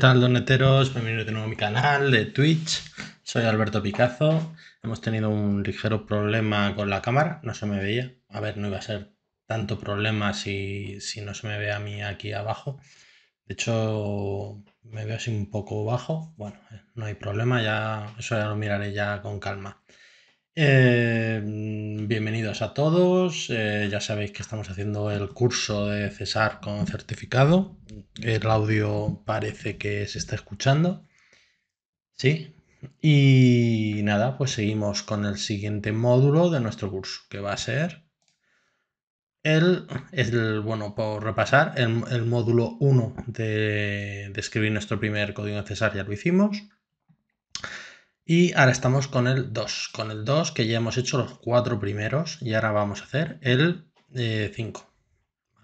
tal, doneteros? Bienvenidos de nuevo a mi canal de Twitch. Soy Alberto Picazo. Hemos tenido un ligero problema con la cámara, no se me veía. A ver, no iba a ser tanto problema si, si no se me ve a mí aquí abajo. De hecho, me veo así un poco bajo. Bueno, eh, no hay problema, ya eso ya lo miraré ya con calma. Eh, bienvenidos a todos. Eh, ya sabéis que estamos haciendo el curso de César con certificado. El audio parece que se está escuchando. Sí. Y nada, pues seguimos con el siguiente módulo de nuestro curso, que va a ser el, el bueno, por repasar, el, módulo 1 de, escribir nuestro primer código de César, ya lo hicimos. Y ahora estamos con el 2, con el 2 que ya hemos hecho los cuatro primeros y ahora vamos a hacer el 5.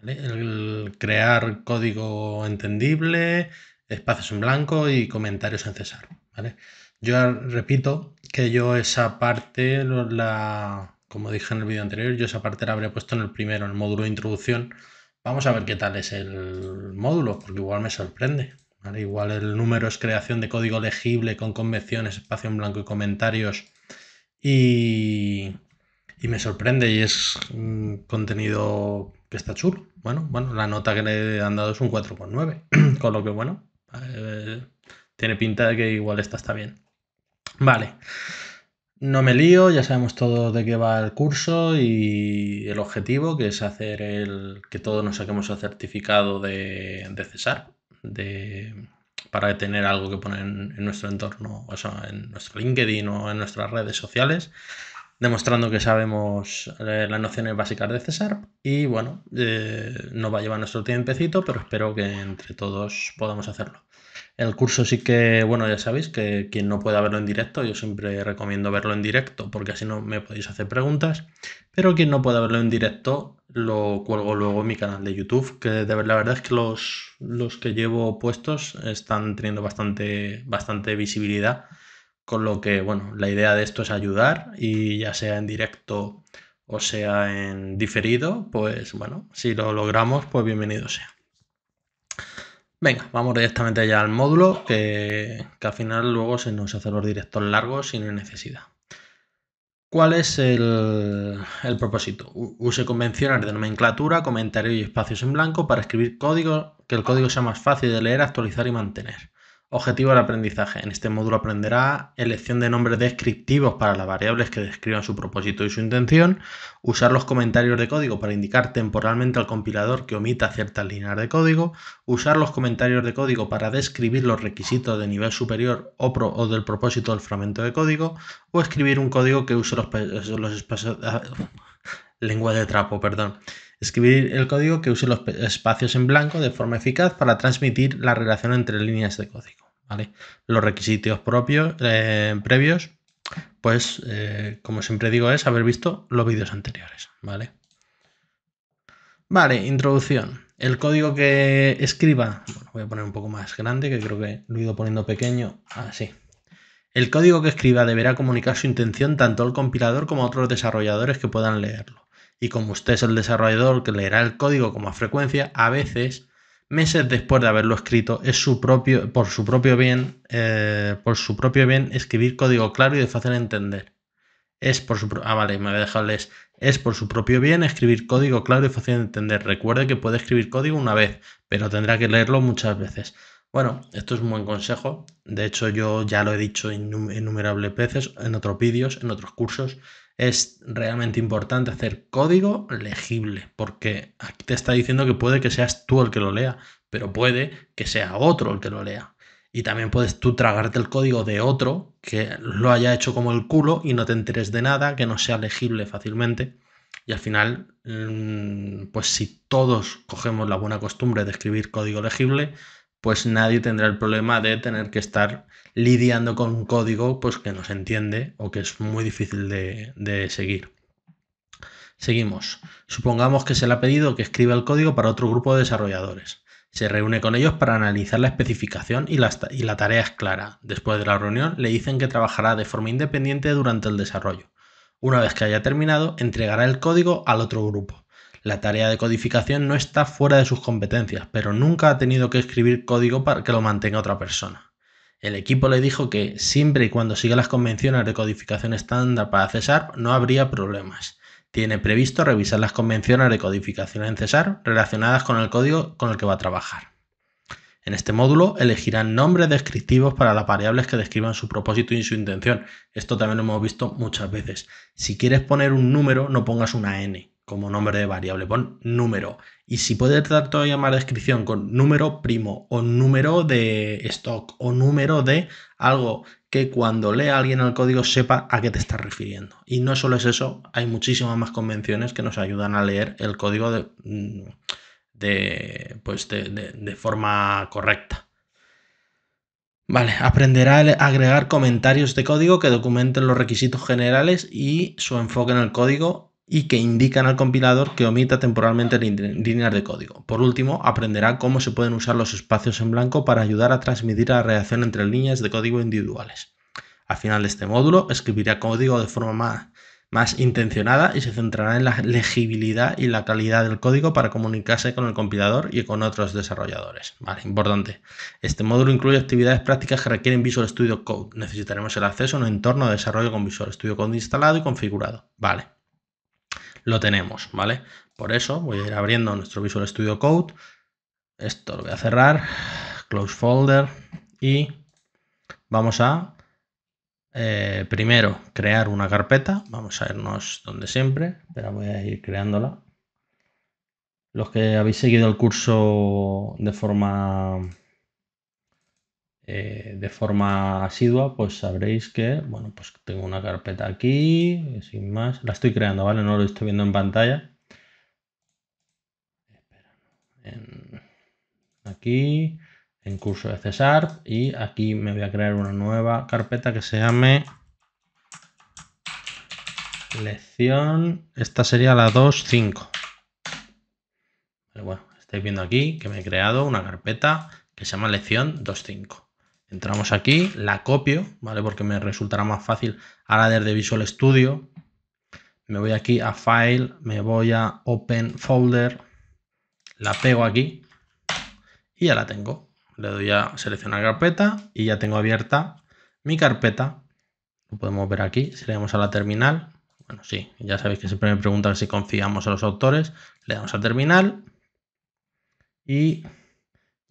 Eh, el crear código entendible, espacios en blanco y comentarios en césar Yo repito que yo esa parte, como dije en el vídeo anterior, yo esa parte la habría puesto en el primero, en el módulo de introducción. Vamos a ver qué tal es el módulo, porque igual me sorprende igual el número es creación de código legible con convenciones, espacio en blanco y comentarios. Y, me sorprende y es un mm, contenido que está chulo. Bueno, bueno, la nota que le han dado es un 4,9, con lo que bueno, eh, tiene pinta de que igual esta está bien. Vale, no me lío, ya sabemos todo de qué va el curso y el objetivo, que es hacer el que todos nos saquemos el certificado de, de Cesar de para tener algo que poner en, nuestro entorno, o sea, en nuestro LinkedIn o en nuestras redes sociales, demostrando que sabemos eh, las nociones básicas de César. Y bueno, no eh, nos va a llevar nuestro tiempecito, pero espero que entre todos podamos hacerlo. El curso sí que, bueno, ya sabéis que quien no pueda verlo en directo, yo siempre recomiendo verlo en directo porque así no me podéis hacer preguntas, pero quien no pueda verlo en directo lo cuelgo luego en mi canal de YouTube, que de, la verdad es que los, los que llevo puestos están teniendo bastante, bastante visibilidad, con lo que, bueno, la idea de esto es ayudar y ya sea en directo o sea en diferido, pues bueno, si lo logramos, pues bienvenido sea. Venga, vamos directamente ya al módulo, que, al final luego se nos hace los directos largos sin necesidad. ¿Cuál es el, propósito? Use convenciones de nomenclatura, comentarios y espacios en blanco para escribir código, que el código sea más fácil de leer, actualizar y mantener. Objetivo del aprendizaje. En este módulo aprenderá elección de nombres descriptivos para las variables que describan su propósito y su intención, usar los comentarios de código para indicar temporalmente al compilador que omita ciertas líneas de código, usar los comentarios de código para describir los requisitos de nivel superior o, pro, o del propósito del fragmento de código, o escribir un código que use los, los espacios... Ah, lengua de trapo, perdón Escribir el código que use los espacios en blanco de forma eficaz para transmitir la relación entre líneas de código. ¿vale? Los requisitos propios, eh, previos, pues eh, como siempre digo, es haber visto los vídeos anteriores. ¿vale? introducción. El código que escriba, voy a poner un poco más grande, que creo que lo he ido poniendo pequeño, así. el código que escriba deberá comunicar su intención tanto al compilador como a otros desarrolladores que puedan leerlo y como usted es el desarrollador que leerá el código con más frecuencia, a veces, meses después de haberlo escrito, es su propio, por su propio bien, eh, por su propio bien, escribir código claro y de fácil entender. Es por su ah, vale, me Es por su propio bien escribir código claro y fácil de entender. Recuerde que puede escribir código una vez, pero tendrá que leerlo muchas veces. Bueno, esto es un buen consejo. De hecho, yo ya lo he dicho innumerables veces en otros vídeos, en otros cursos es realmente importante hacer código legible, porque aquí te está diciendo que puede que seas tú el que lo lea, pero puede que sea otro el que lo lea. Y también puedes tú tragarte el código de otro que lo haya hecho como el culo y no te enteres de nada, que no sea legible fácilmente. Y al final, mm, pues si todos cogemos la buena costumbre de escribir código legible, pues nadie tendrá el problema de tener que estar lidiando con un código pues, que no se entiende o que es muy difícil de, seguir. Seguimos. Supongamos que se le ha pedido que escriba el código para otro grupo de desarrolladores. Se reúne con ellos para analizar la especificación y la, tarea es clara. Después de la reunión le dicen que trabajará de forma independiente durante el desarrollo. Una vez que haya terminado, entregará el código al otro grupo. La tarea de codificación no está fuera de sus competencias, pero nunca ha tenido que escribir código para que lo mantenga otra persona. El equipo le dijo que siempre y cuando siga las convenciones de codificación estándar para CESAR, no habría problemas. Tiene previsto revisar las convenciones de codificación en CESAR, relacionadas con el código con el que va a trabajar. En este módulo elegirán nombres descriptivos para las variables que describan su propósito y su intención. Esto también lo hemos visto muchas veces. Si quieres poner un número, no pongas una n como nombre de variable, pon número. Y si puedes dar todavía más descripción con número primo o número de stock o número de algo que cuando lea alguien el código sepa a qué te estás refiriendo. Y no solo es eso, hay muchísimas más convenciones que nos ayudan a leer el código de, mm, pues de, de forma correcta. Vale, aprenderá a agregar comentarios de código que documenten los requisitos generales y su enfoque en el código y que indican al compilador que omita temporalmente líneas de código. Por último, aprenderá cómo se pueden usar los espacios en blanco para ayudar a transmitir la relación entre líneas de código individuales. Al final de este módulo, escribirá código de forma más, más intencionada y se centrará en la legibilidad y la calidad del código para comunicarse con el compilador y con otros desarrolladores. Vale, importante. Este módulo incluye actividades prácticas que requieren Visual Studio Code. Necesitaremos el acceso a un entorno de desarrollo con Visual Studio Code instalado y configurado. Vale lo tenemos, ¿vale? Por eso voy a ir abriendo nuestro Visual Studio Code. Esto lo voy a cerrar, close folder y vamos a eh, primero crear una carpeta. Vamos a irnos donde siempre, pero voy a ir creándola. Los que habéis seguido el curso de forma eh, de forma asidua, pues sabréis que, bueno, pues tengo una carpeta aquí, eh, sin más, la estoy creando, ¿vale? No lo estoy viendo en pantalla. aquí, en curso de César, y aquí me voy a crear una nueva carpeta que se llame lección, esta sería la 2.5. bueno, estáis viendo aquí que me he creado una carpeta que se llama lección 2.5. Entramos aquí, la copio, ¿vale? Porque me resultará más fácil ahora desde Visual Studio. Me voy aquí a File, me voy a Open Folder, la pego aquí y ya la tengo. Le doy a seleccionar carpeta y ya tengo abierta mi carpeta. Lo podemos ver aquí, si le damos a la terminal, bueno, sí, ya sabéis que siempre me preguntan si confiamos a los autores. Le damos a terminal y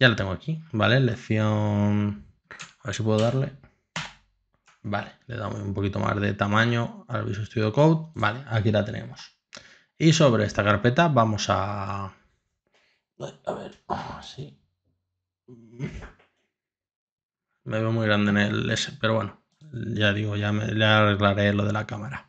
ya lo tengo aquí, ¿vale? Lección a ver si puedo darle. Vale, le damos un poquito más de tamaño al Visual Studio Code. Vale, aquí la tenemos. Y sobre esta carpeta vamos a... A ver, así. Ah, me veo muy grande en el S, pero bueno, ya digo, ya, me, arreglaré lo de la cámara.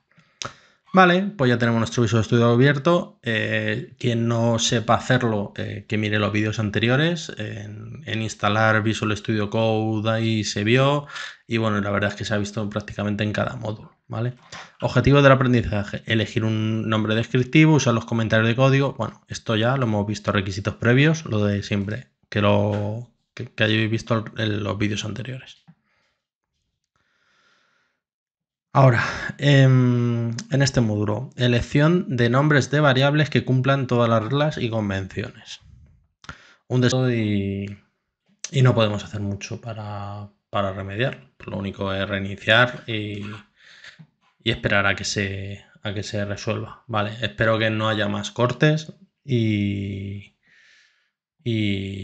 Vale, pues ya tenemos nuestro Visual Studio abierto. Eh, quien no sepa hacerlo, eh, que mire los vídeos anteriores. En, instalar Visual Studio Code ahí se vio. Y bueno, la verdad es que se ha visto prácticamente en cada módulo. ¿vale? Objetivos del aprendizaje. Elegir un nombre descriptivo, usar los comentarios de código. Bueno, esto ya lo hemos visto requisitos previos, lo de siempre, que, lo, que hayáis visto en los vídeos anteriores. Ahora, em, en este módulo, elección de nombres de variables que cumplan todas las reglas y convenciones. Un deseo y, no podemos hacer mucho para, remediar. Lo único es reiniciar y, esperar a que, se, que se resuelva. Vale, espero que no haya más cortes y,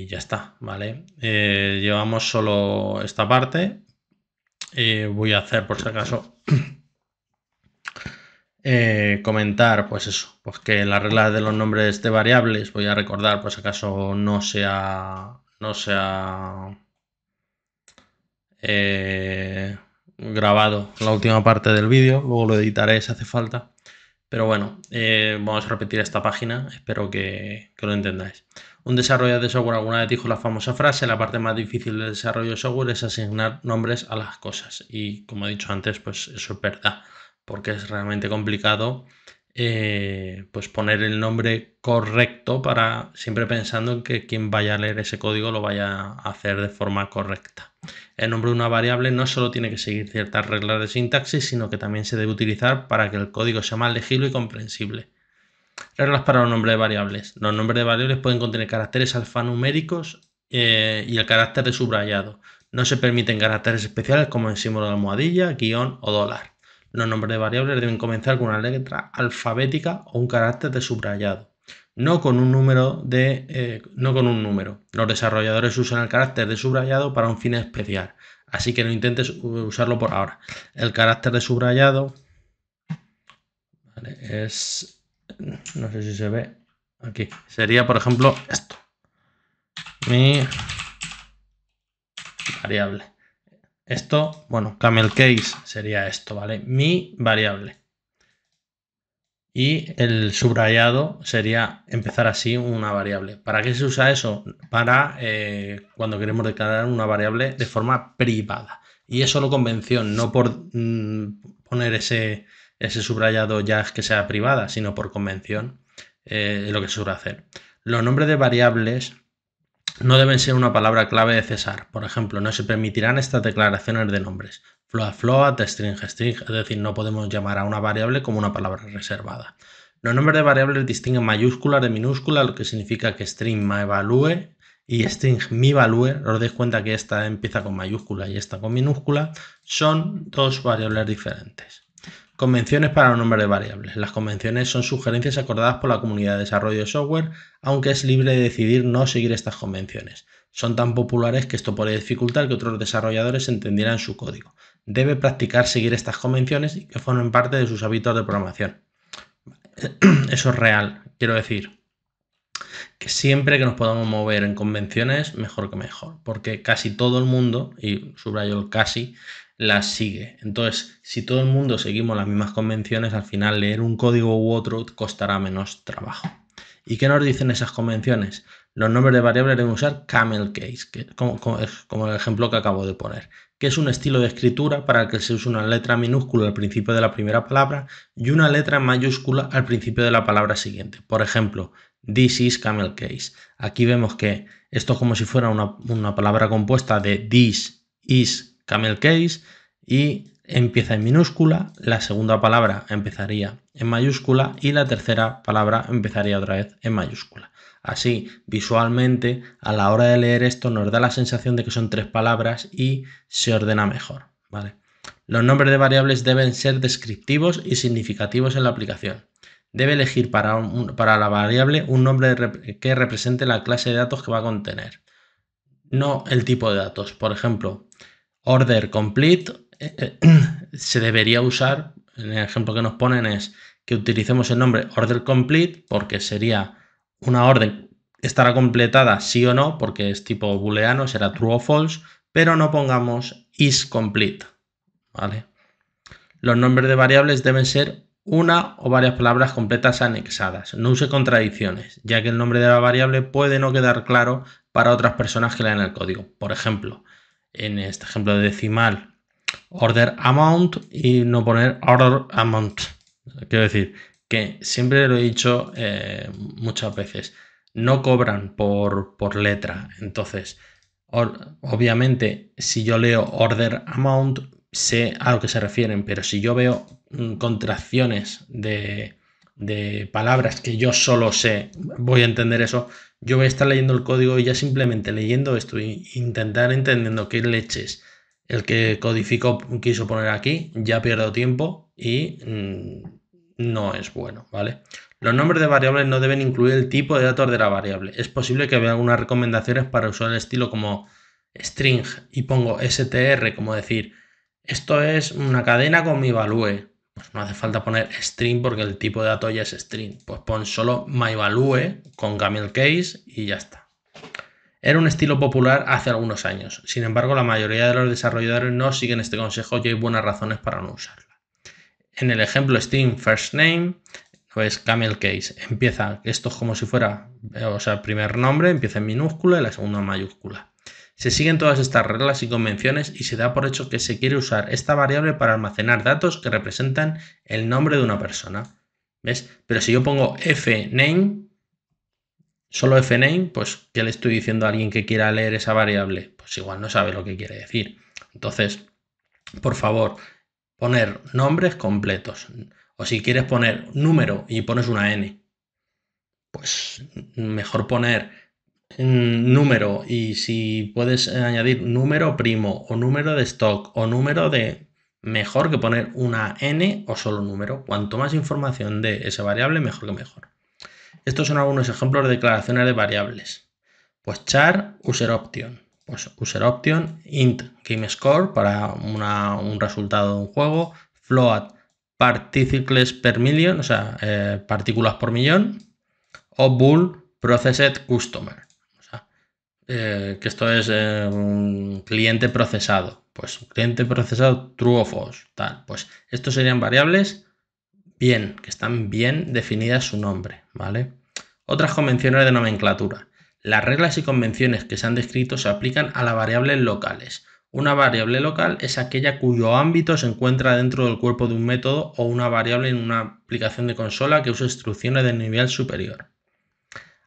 ya está, ¿vale? Eh, llevamos solo esta parte eh, voy a hacer por si acaso eh, comentar pues eso pues que la regla de los nombres de variables voy a recordar por si acaso no sea no sea eh, grabado la última parte del vídeo luego lo editaré si hace falta pero bueno vamos a repetir esta página espero que lo entendáis un desarrollador de software alguna vez dijo la famosa frase, la parte más difícil del desarrollo de software es asignar nombres a las cosas. Y como he dicho antes, pues eso es verdad, porque es realmente complicado eh, pues poner el nombre correcto para siempre pensando en que quien vaya a leer ese código lo vaya a hacer de forma correcta. El nombre de una variable no solo tiene que seguir ciertas reglas de sintaxis, sino que también se debe utilizar para que el código sea más legible y comprensible. Reglas para los nombres de variables. Los nombres de variables pueden contener caracteres alfanuméricos eh, y el carácter de subrayado. No se permiten caracteres especiales como el símbolo de almohadilla, guión o dólar. Los nombres de variables deben comenzar con una letra alfabética o un carácter de subrayado. No con un número eh, no con un número. Los desarrolladores usan el carácter de subrayado para un fin especial. Así que no intentes usarlo por ahora. El carácter de subrayado es no sé si se ve aquí, sería por ejemplo esto, mi variable. Esto, bueno, camel case sería esto, ¿vale? Mi variable. Y el subrayado sería empezar así una variable. ¿Para qué se usa eso? Para eh, cuando queremos declarar una variable de forma privada. Y es solo convención, no por mm, poner ese, ese subrayado ya es que sea privada, sino por convención, eh, lo que se suele hacer. Los nombres de variables no deben ser una palabra clave de César. Por ejemplo, no se permitirán estas declaraciones de nombres. Float, float, string, string. Es decir, no podemos llamar a una variable como una palabra reservada. Los nombres de variables distinguen mayúsculas de minúsculas, lo que significa que string me evalúe y string me evalúe. os dais cuenta que esta empieza con mayúscula y esta con minúscula, son dos variables diferentes. Convenciones para los nombres de variables. Las convenciones son sugerencias acordadas por la comunidad de desarrollo de software, aunque es libre de decidir no seguir estas convenciones. Son tan populares que esto puede dificultar que otros desarrolladores entendieran su código. Debe practicar seguir estas convenciones y que formen parte de sus hábitos de programación. Eso es real, quiero decir que siempre que nos podamos mover en convenciones, mejor que mejor, porque casi todo el mundo, y subrayo el casi, las sigue. Entonces, si todo el mundo seguimos las mismas convenciones, al final leer un código u otro costará menos trabajo. ¿Y qué nos dicen esas convenciones? Los nombres de variables deben usar camel case, como, el ejemplo que acabo de poner, que es un estilo de escritura para que se usa una letra minúscula al principio de la primera palabra y una letra mayúscula al principio de la palabra siguiente. Por ejemplo, this is camel case. Aquí vemos que esto es como si fuera una, una palabra compuesta de this is camel case y empieza en minúscula, la segunda palabra empezaría en mayúscula y la tercera palabra empezaría otra vez en mayúscula. Así, visualmente, a la hora de leer esto nos da la sensación de que son tres palabras y se ordena mejor, ¿vale? Los nombres de variables deben ser descriptivos y significativos en la aplicación. Debe elegir para, para la variable un nombre que represente la clase de datos que va a contener, no el tipo de datos. Por ejemplo, Order complete eh, eh, se debería usar, en el ejemplo que nos ponen es que utilicemos el nombre order complete porque sería una orden estará completada sí o no porque es tipo booleano, será true o false, pero no pongamos is complete, ¿vale? Los nombres de variables deben ser una o varias palabras completas anexadas. No use contradicciones, ya que el nombre de la variable puede no quedar claro para otras personas que leen el código. Por ejemplo, en este ejemplo de decimal order amount y no poner order amount. Quiero decir que siempre lo he dicho eh, muchas veces, no cobran por, letra. Entonces, obviamente, si yo leo order amount, sé a lo que se refieren, pero si yo veo mm, contracciones de, de palabras que yo solo sé, voy a entender eso, yo voy a estar leyendo el código y ya simplemente leyendo esto e intentar entendiendo qué leches el que codificó quiso poner aquí, ya pierdo tiempo y mm, no es bueno, ¿vale? Los nombres de variables no deben incluir el tipo de datos de la variable. Es posible que vea algunas recomendaciones para usar el estilo como string y pongo str como decir, esto es una cadena con mi value pues no hace falta poner string porque el tipo de dato ya es string. Pues pon solo myValue con camel case y ya está. Era un estilo popular hace algunos años. Sin embargo, la mayoría de los desarrolladores no siguen este consejo y hay buenas razones para no usarla. En el ejemplo string first name, pues camel case. Empieza, esto es como si fuera, eh, o sea, el primer nombre empieza en minúscula y la segunda en mayúscula. Se siguen todas estas reglas y convenciones y se da por hecho que se quiere usar esta variable para almacenar datos que representan el nombre de una persona. ¿Ves? Pero si yo pongo fname, solo fname, pues ¿qué le estoy diciendo a alguien que quiera leer esa variable? Pues igual no sabe lo que quiere decir. Entonces, por favor, poner nombres completos. O si quieres poner número y pones una n, pues mejor poner Mm, número y si puedes eh, añadir número primo o número de stock o número de mejor que poner una n o solo número. Cuanto más información de esa variable, mejor que mejor. Estos son algunos ejemplos de declaraciones de variables. Pues char, user option. Pues user option, int, game score para un resultado de un juego, float, particles per million, o sea, eh, partículas por millón, o bool, processed customer. Eh, que esto es eh, un cliente procesado. Pues un cliente procesado true o tal. Pues estos serían variables bien, que están bien definidas su nombre, ¿vale? Otras convenciones de nomenclatura. Las reglas y convenciones que se han descrito se aplican a las variables locales. Una variable local es aquella cuyo ámbito se encuentra dentro del cuerpo de un método o una variable en una aplicación de consola que usa instrucciones de nivel superior.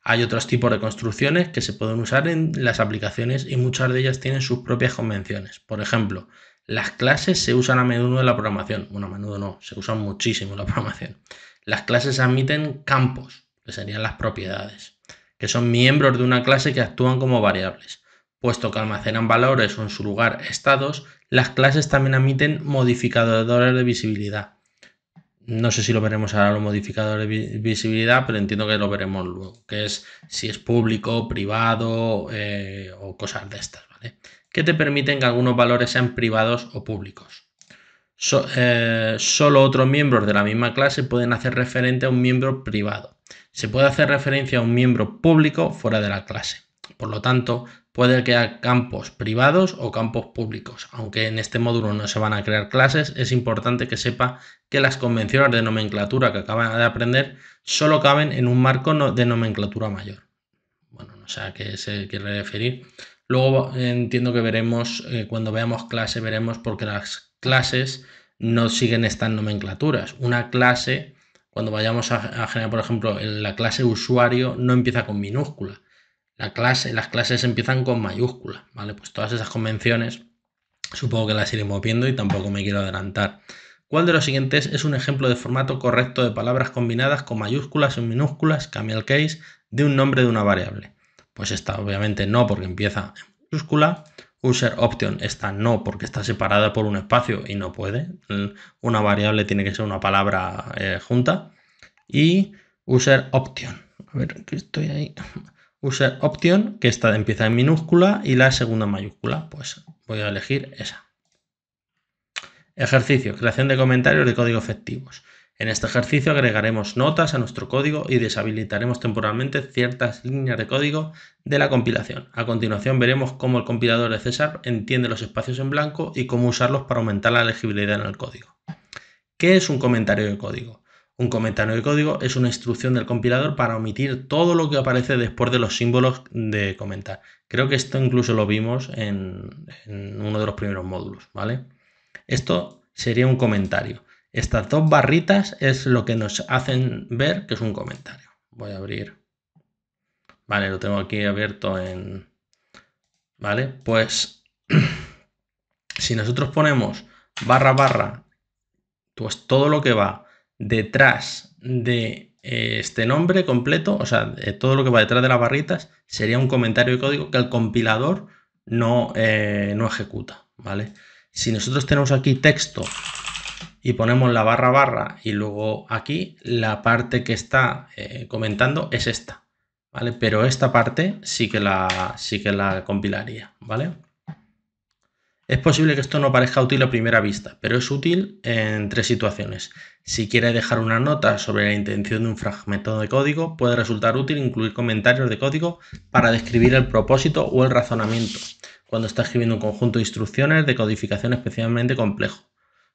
Hay otros tipos de construcciones que se pueden usar en las aplicaciones y muchas de ellas tienen sus propias convenciones. Por ejemplo, las clases se usan a menudo en la programación. Bueno, a menudo no, se usan muchísimo en la programación. Las clases admiten campos, que serían las propiedades, que son miembros de una clase que actúan como variables. Puesto que almacenan valores o en su lugar estados, las clases también admiten modificadores de visibilidad, no sé si lo veremos ahora los modificadores de visibilidad, pero entiendo que lo veremos luego, que es si es público, privado eh, o cosas de estas, ¿vale? Que te permiten que algunos valores sean privados o públicos. Eh, solo otros miembros de la misma clase pueden hacer referente a un miembro privado. Se puede hacer referencia a un miembro público fuera de la clase. Por lo tanto, puede crear campos privados o campos públicos. Aunque en este módulo no se van a crear clases, es importante que sepa que las convenciones de nomenclatura que acaban de aprender solo caben en un marco de nomenclatura mayor. Bueno, no sé a qué se quiere referir. Luego entiendo que veremos, eh, cuando veamos clase, veremos porque las clases no siguen estas nomenclaturas. Una clase, cuando vayamos a, generar, por ejemplo, la clase usuario no empieza con minúscula. La clase, las clases empiezan con mayúscula, ¿vale? Pues todas esas convenciones supongo que las iremos viendo y tampoco me quiero adelantar. ¿Cuál de los siguientes es un ejemplo de formato correcto de palabras combinadas con mayúsculas o minúsculas, camel case, de un nombre de una variable? Pues esta obviamente no porque empieza en mayúscula. User option, esta no porque está separada por un espacio y no puede. Mm, una variable tiene que ser una palabra eh, junta. Y UserOption, A ver, estoy ahí. User option, que esta empieza en minúscula y la segunda mayúscula. Pues voy a elegir esa. Ejercicio. Creación de comentarios de código efectivos. En este ejercicio agregaremos notas a nuestro código y deshabilitaremos temporalmente ciertas líneas de código de la compilación. A continuación veremos cómo el compilador de César entiende los espacios en blanco y cómo usarlos para aumentar la legibilidad en el código. ¿Qué es un comentario de código? Un comentario de código es una instrucción del compilador para omitir todo lo que aparece después de los símbolos de comentar. Creo que esto incluso lo vimos en, en uno de los primeros módulos, ¿vale? Esto sería un comentario. Estas dos barritas es lo que nos hacen ver que es un comentario. Voy a abrir. Vale, lo tengo aquí abierto en... Vale, pues si nosotros ponemos barra barra, pues todo lo que va detrás de eh, este nombre completo, o sea, todo lo que va detrás de las barritas, sería un comentario de código que el compilador no, eh, no ejecuta, ¿vale? Si nosotros tenemos aquí texto y ponemos la barra barra y luego aquí la parte que está eh, comentando es esta, ¿vale? Pero esta parte sí que la, sí que la compilaría, ¿vale? Es posible que esto no parezca útil a primera vista, pero es útil en tres situaciones. Si quiere dejar una nota sobre la intención de un fragmento de código, puede resultar útil incluir comentarios de código para describir el propósito o el razonamiento cuando está escribiendo un conjunto de instrucciones de codificación especialmente complejo.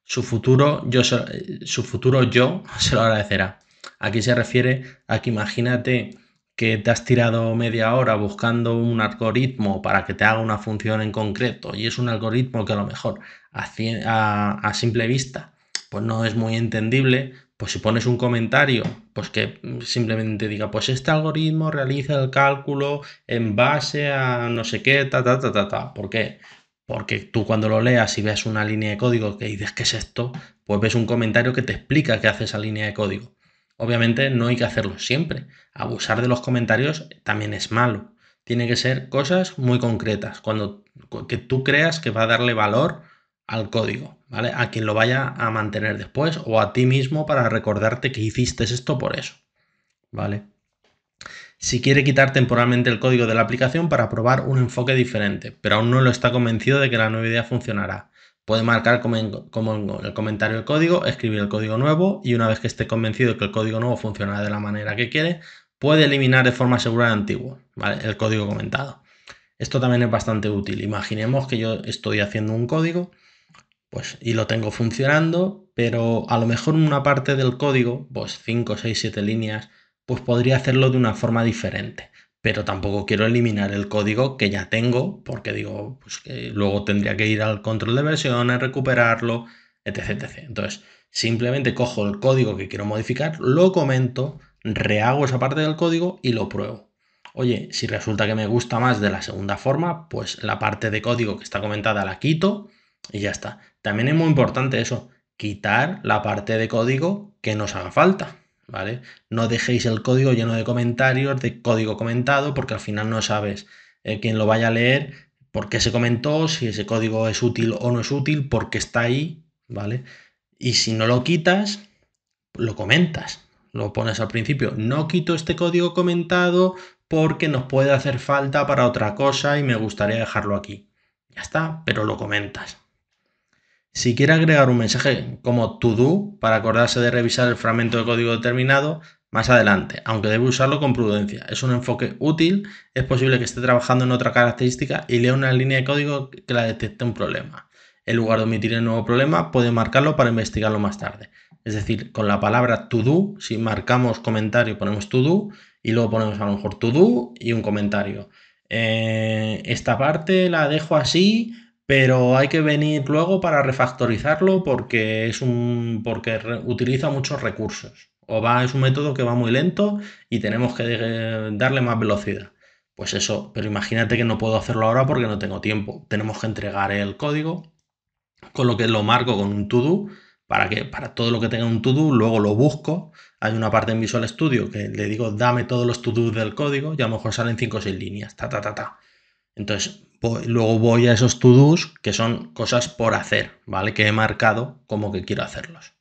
Su futuro yo, eh, su futuro yo se lo agradecerá. Aquí se refiere a que imagínate que te has tirado media hora buscando un algoritmo para que te haga una función en concreto y es un algoritmo que a lo mejor a, simple vista pues no es muy entendible, pues si pones un comentario, pues que simplemente diga, pues este algoritmo realiza el cálculo en base a no sé qué, ta, ta, ta, ta, ta. ¿Por qué? Porque tú cuando lo leas y veas una línea de código que dices, ¿qué es esto? Pues ves un comentario que te explica qué hace esa línea de código. Obviamente no hay que hacerlo siempre. Abusar de los comentarios también es malo. Tiene que ser cosas muy concretas, cuando que tú creas que va a darle valor al código, ¿vale? A quien lo vaya a mantener después o a ti mismo para recordarte que hiciste esto por eso, ¿vale? Si quiere quitar temporalmente el código de la aplicación para probar un enfoque diferente, pero aún no lo está convencido de que la nueva idea funcionará. Puede marcar como en, el comentario el código, escribir el código nuevo y una vez que esté convencido que el código nuevo funcionará de la manera que quiere, puede eliminar de forma segura el antiguo, ¿vale? El código comentado. Esto también es bastante útil. Imaginemos que yo estoy haciendo un código pues, y lo tengo funcionando, pero a lo mejor una parte del código, pues 5, 6, 7 líneas, pues podría hacerlo de una forma diferente. Pero tampoco quiero eliminar el código que ya tengo, porque digo, pues que luego tendría que ir al control de versiones, recuperarlo, etc, etc. Entonces, simplemente cojo el código que quiero modificar, lo comento, rehago esa parte del código y lo pruebo. Oye, si resulta que me gusta más de la segunda forma, pues la parte de código que está comentada la quito y ya está. También es muy importante eso, quitar la parte de código que nos haga falta. ¿Vale? No dejéis el código lleno de comentarios, de código comentado, porque al final no sabes eh, quién lo vaya a leer, por qué se comentó, si ese código es útil o no es útil, por qué está ahí, ¿vale? Y si no lo quitas, lo comentas, lo pones al principio. No quito este código comentado porque nos puede hacer falta para otra cosa y me gustaría dejarlo aquí. Ya está, pero lo comentas, si quiere agregar un mensaje como to do para acordarse de revisar el fragmento de código determinado más adelante, aunque debe usarlo con prudencia. Es un enfoque útil, es posible que esté trabajando en otra característica y lea una línea de código que la detecte un problema. En lugar de omitir el nuevo problema, puede marcarlo para investigarlo más tarde. Es decir, con la palabra to do, si marcamos comentario ponemos to do y luego ponemos a lo mejor to do y un comentario. Eh, esta parte la dejo así pero hay que venir luego para refactorizarlo porque es un porque utiliza muchos recursos o va es un método que va muy lento y tenemos que eh, darle más velocidad. Pues eso, pero imagínate que no puedo hacerlo ahora porque no tengo tiempo. Tenemos que entregar el código, con lo que lo marco con un to para que para todo lo que tenga un to luego lo busco. Hay una parte en Visual Studio que le digo dame todos los to del código y a lo mejor salen 5 o 6 líneas, ta ta ta ta entonces, luego voy a esos to-dos que son cosas por hacer, ¿vale? Que he marcado como que quiero hacerlos.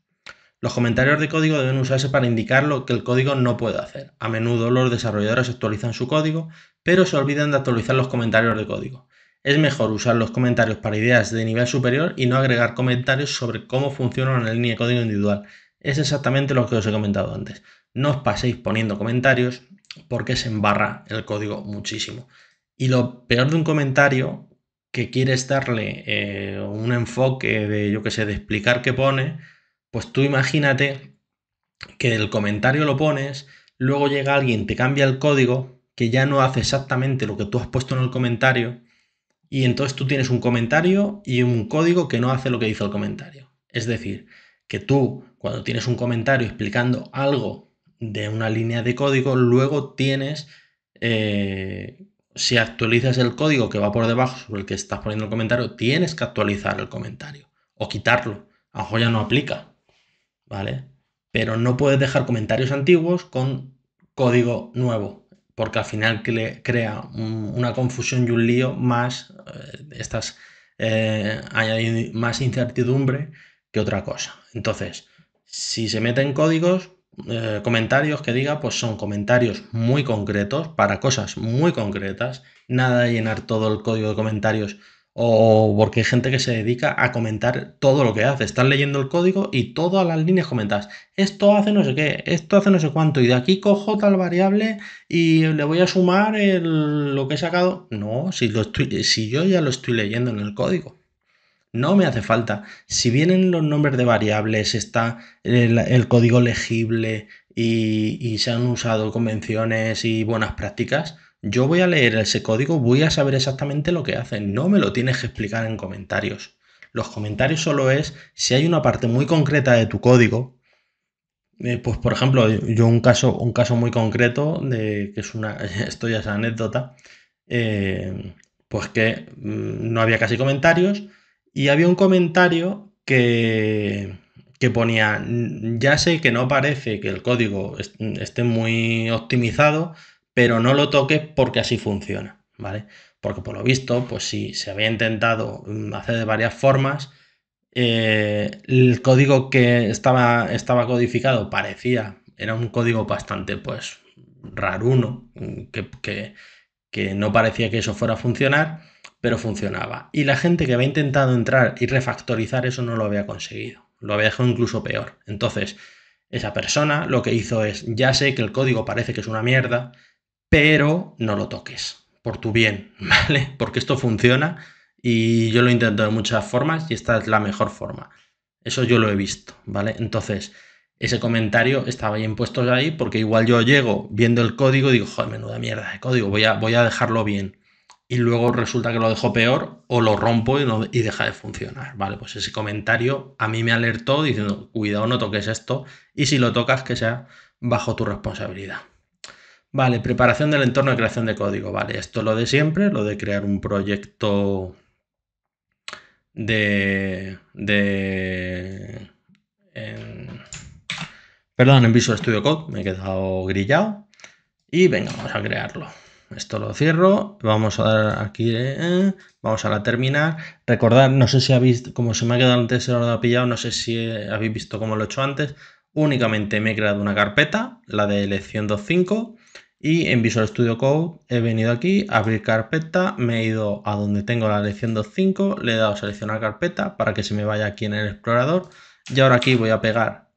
Los comentarios de código deben usarse para indicar lo que el código no puede hacer. A menudo los desarrolladores actualizan su código, pero se olvidan de actualizar los comentarios de código. Es mejor usar los comentarios para ideas de nivel superior y no agregar comentarios sobre cómo funciona una línea de código individual. Es exactamente lo que os he comentado antes. No os paséis poniendo comentarios porque se embarra el código muchísimo. Y lo peor de un comentario que quieres darle eh, un enfoque de, yo qué sé, de explicar qué pone, pues tú imagínate que el comentario lo pones, luego llega alguien, te cambia el código, que ya no hace exactamente lo que tú has puesto en el comentario, y entonces tú tienes un comentario y un código que no hace lo que dice el comentario. Es decir, que tú, cuando tienes un comentario explicando algo de una línea de código, luego tienes eh, si actualizas el código que va por debajo sobre el que estás poniendo el comentario, tienes que actualizar el comentario o quitarlo. Ajo ya no aplica, ¿vale? Pero no puedes dejar comentarios antiguos con código nuevo, porque al final crea una confusión y un lío más, eh, estás eh, más incertidumbre que otra cosa. Entonces, si se meten códigos, eh, comentarios que diga, pues son comentarios muy concretos para cosas muy concretas. Nada de llenar todo el código de comentarios o porque hay gente que se dedica a comentar todo lo que hace. Están leyendo el código y todas las líneas comentadas. Esto hace no sé qué, esto hace no sé cuánto y de aquí cojo tal variable y le voy a sumar lo que he sacado. No, si, lo estoy, si yo ya lo estoy leyendo en el código. No me hace falta. Si vienen los nombres de variables, está el, código legible y, se han usado convenciones y buenas prácticas, yo voy a leer ese código, voy a saber exactamente lo que hacen. No me lo tienes que explicar en comentarios. Los comentarios solo es si hay una parte muy concreta de tu código. Eh, pues por ejemplo, yo un caso, un caso muy concreto de que es una. esto ya es anécdota. Eh, pues que mm, no había casi comentarios y había un comentario que, ponía, ya sé que no parece que el código esté muy optimizado, pero no lo toques porque así funciona, ¿vale? Porque por lo visto, pues si se había intentado mm, hacer de varias formas, eh, el código que estaba, estaba codificado parecía, era un código bastante, pues, raruno, mm, que, que, que no parecía que eso fuera a funcionar pero funcionaba. Y la gente que había intentado entrar y refactorizar eso no lo había conseguido. Lo había dejado incluso peor. Entonces, esa persona lo que hizo es, ya sé que el código parece que es una mierda, pero no lo toques, por tu bien, ¿vale? Porque esto funciona y yo lo intento de muchas formas y esta es la mejor forma. Eso yo lo he visto, ¿vale? Entonces, ese comentario estaba bien puesto ahí porque igual yo llego viendo el código y digo, joder, menuda mierda de código, voy a, voy a dejarlo bien y luego resulta que lo dejo peor o lo rompo y, deja de funcionar. Vale, pues ese comentario a mí me alertó diciendo, cuidado, no toques esto y si lo tocas que sea bajo tu responsabilidad. Vale, preparación del entorno de creación de código. Vale, esto lo de siempre, lo de crear un proyecto de... perdón, en Visual Studio Code, me he quedado grillado. Y venga, vamos a crearlo. Esto lo cierro, vamos a dar aquí, eh, vamos a la terminar. Recordad, no sé si habéis, como se me ha quedado antes, se lo pillado, no sé si eh, habéis visto cómo lo he hecho antes. Únicamente me he creado una carpeta, la de elección 2.5, y en Visual Studio Code he venido aquí, abrir carpeta, me he ido a donde tengo la elección 2.5, le he dado seleccionar carpeta para que se me vaya aquí en el explorador. Y ahora aquí voy a pegar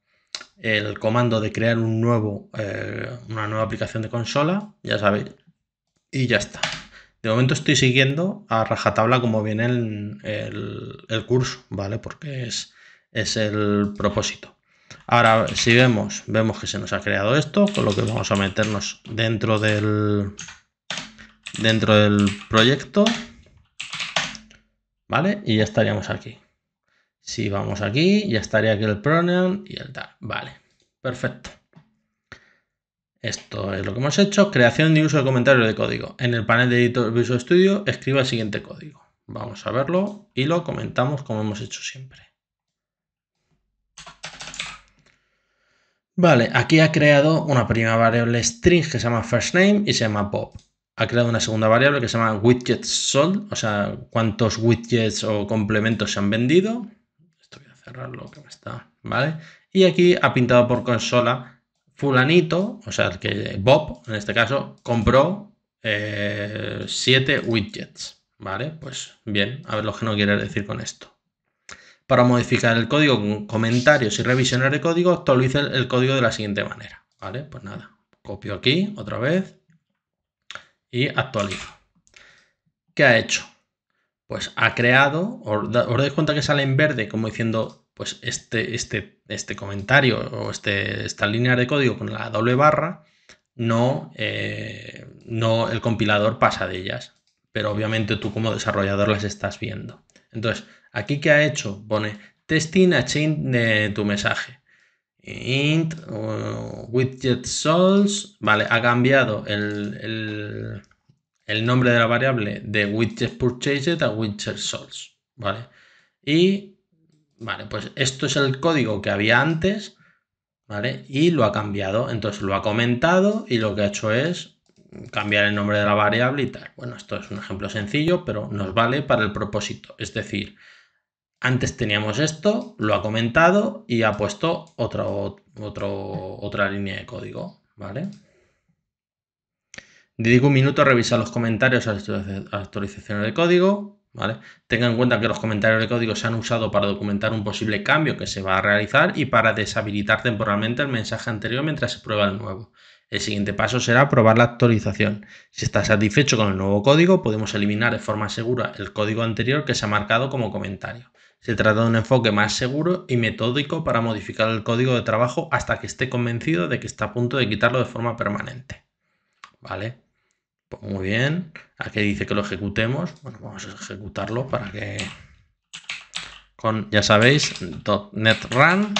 el comando de crear un nuevo, eh, una nueva aplicación de consola, ya sabéis, y ya está. De momento estoy siguiendo a rajatabla como viene el, el, curso, ¿vale? Porque es, es el propósito. Ahora, si vemos, vemos que se nos ha creado esto, con lo que vamos a meternos dentro del, dentro del proyecto. ¿Vale? Y ya estaríamos aquí. Si vamos aquí, ya estaría aquí el pronoun y el tal. Vale, perfecto. Esto es lo que hemos hecho. Creación y uso de comentarios de código. En el panel de editor Visual Studio escriba el siguiente código. Vamos a verlo y lo comentamos como hemos hecho siempre. Vale, aquí ha creado una primera variable string que se llama firstName y se llama pop. Ha creado una segunda variable que se llama widgets sold, o sea, cuántos widgets o complementos se han vendido. Esto voy a cerrarlo que me está, ¿vale? Y aquí ha pintado por consola fulanito, o sea, que Bob, en este caso, compró eh, siete widgets. ¿Vale? Pues bien, a ver lo que no quiere decir con esto. Para modificar el código con comentarios y revisionar de código, actualice el, código de la siguiente manera. ¿Vale? Pues nada, copio aquí otra vez y actualizo. ¿Qué ha hecho? Pues ha creado, os dais cuenta que sale en verde como diciendo pues este, este, este comentario o este, esta línea de código con la doble barra, no, eh, no el compilador pasa de ellas, pero obviamente tú como desarrollador las estás viendo. Entonces, aquí qué ha hecho, pone testing a chain de tu mensaje. Int uh, widget souls, vale, ha cambiado el, el, nombre de la variable de widget purchased a widget souls, vale. Y Vale, pues esto es el código que había antes, ¿vale? Y lo ha cambiado. Entonces lo ha comentado y lo que ha hecho es cambiar el nombre de la variable y tal. Bueno, esto es un ejemplo sencillo, pero nos vale para el propósito. Es decir, antes teníamos esto, lo ha comentado y ha puesto otra línea de código, ¿vale? Dedico un minuto a revisar los comentarios a las actualizaciones de código. Tenga en cuenta que los comentarios de código se han usado para documentar un posible cambio que se va a realizar y para deshabilitar temporalmente el mensaje anterior mientras se prueba el nuevo. El siguiente paso será probar la actualización. Si está satisfecho con el nuevo código, podemos eliminar de forma segura el código anterior que se ha marcado como comentario. Se trata de un enfoque más seguro y metódico para modificar el código de trabajo hasta que esté convencido de que está a punto de quitarlo de forma permanente. ¿Vale? muy bien. Aquí dice que lo ejecutemos. Bueno, vamos a ejecutarlo para que... Con, ya sabéis, .NET Run.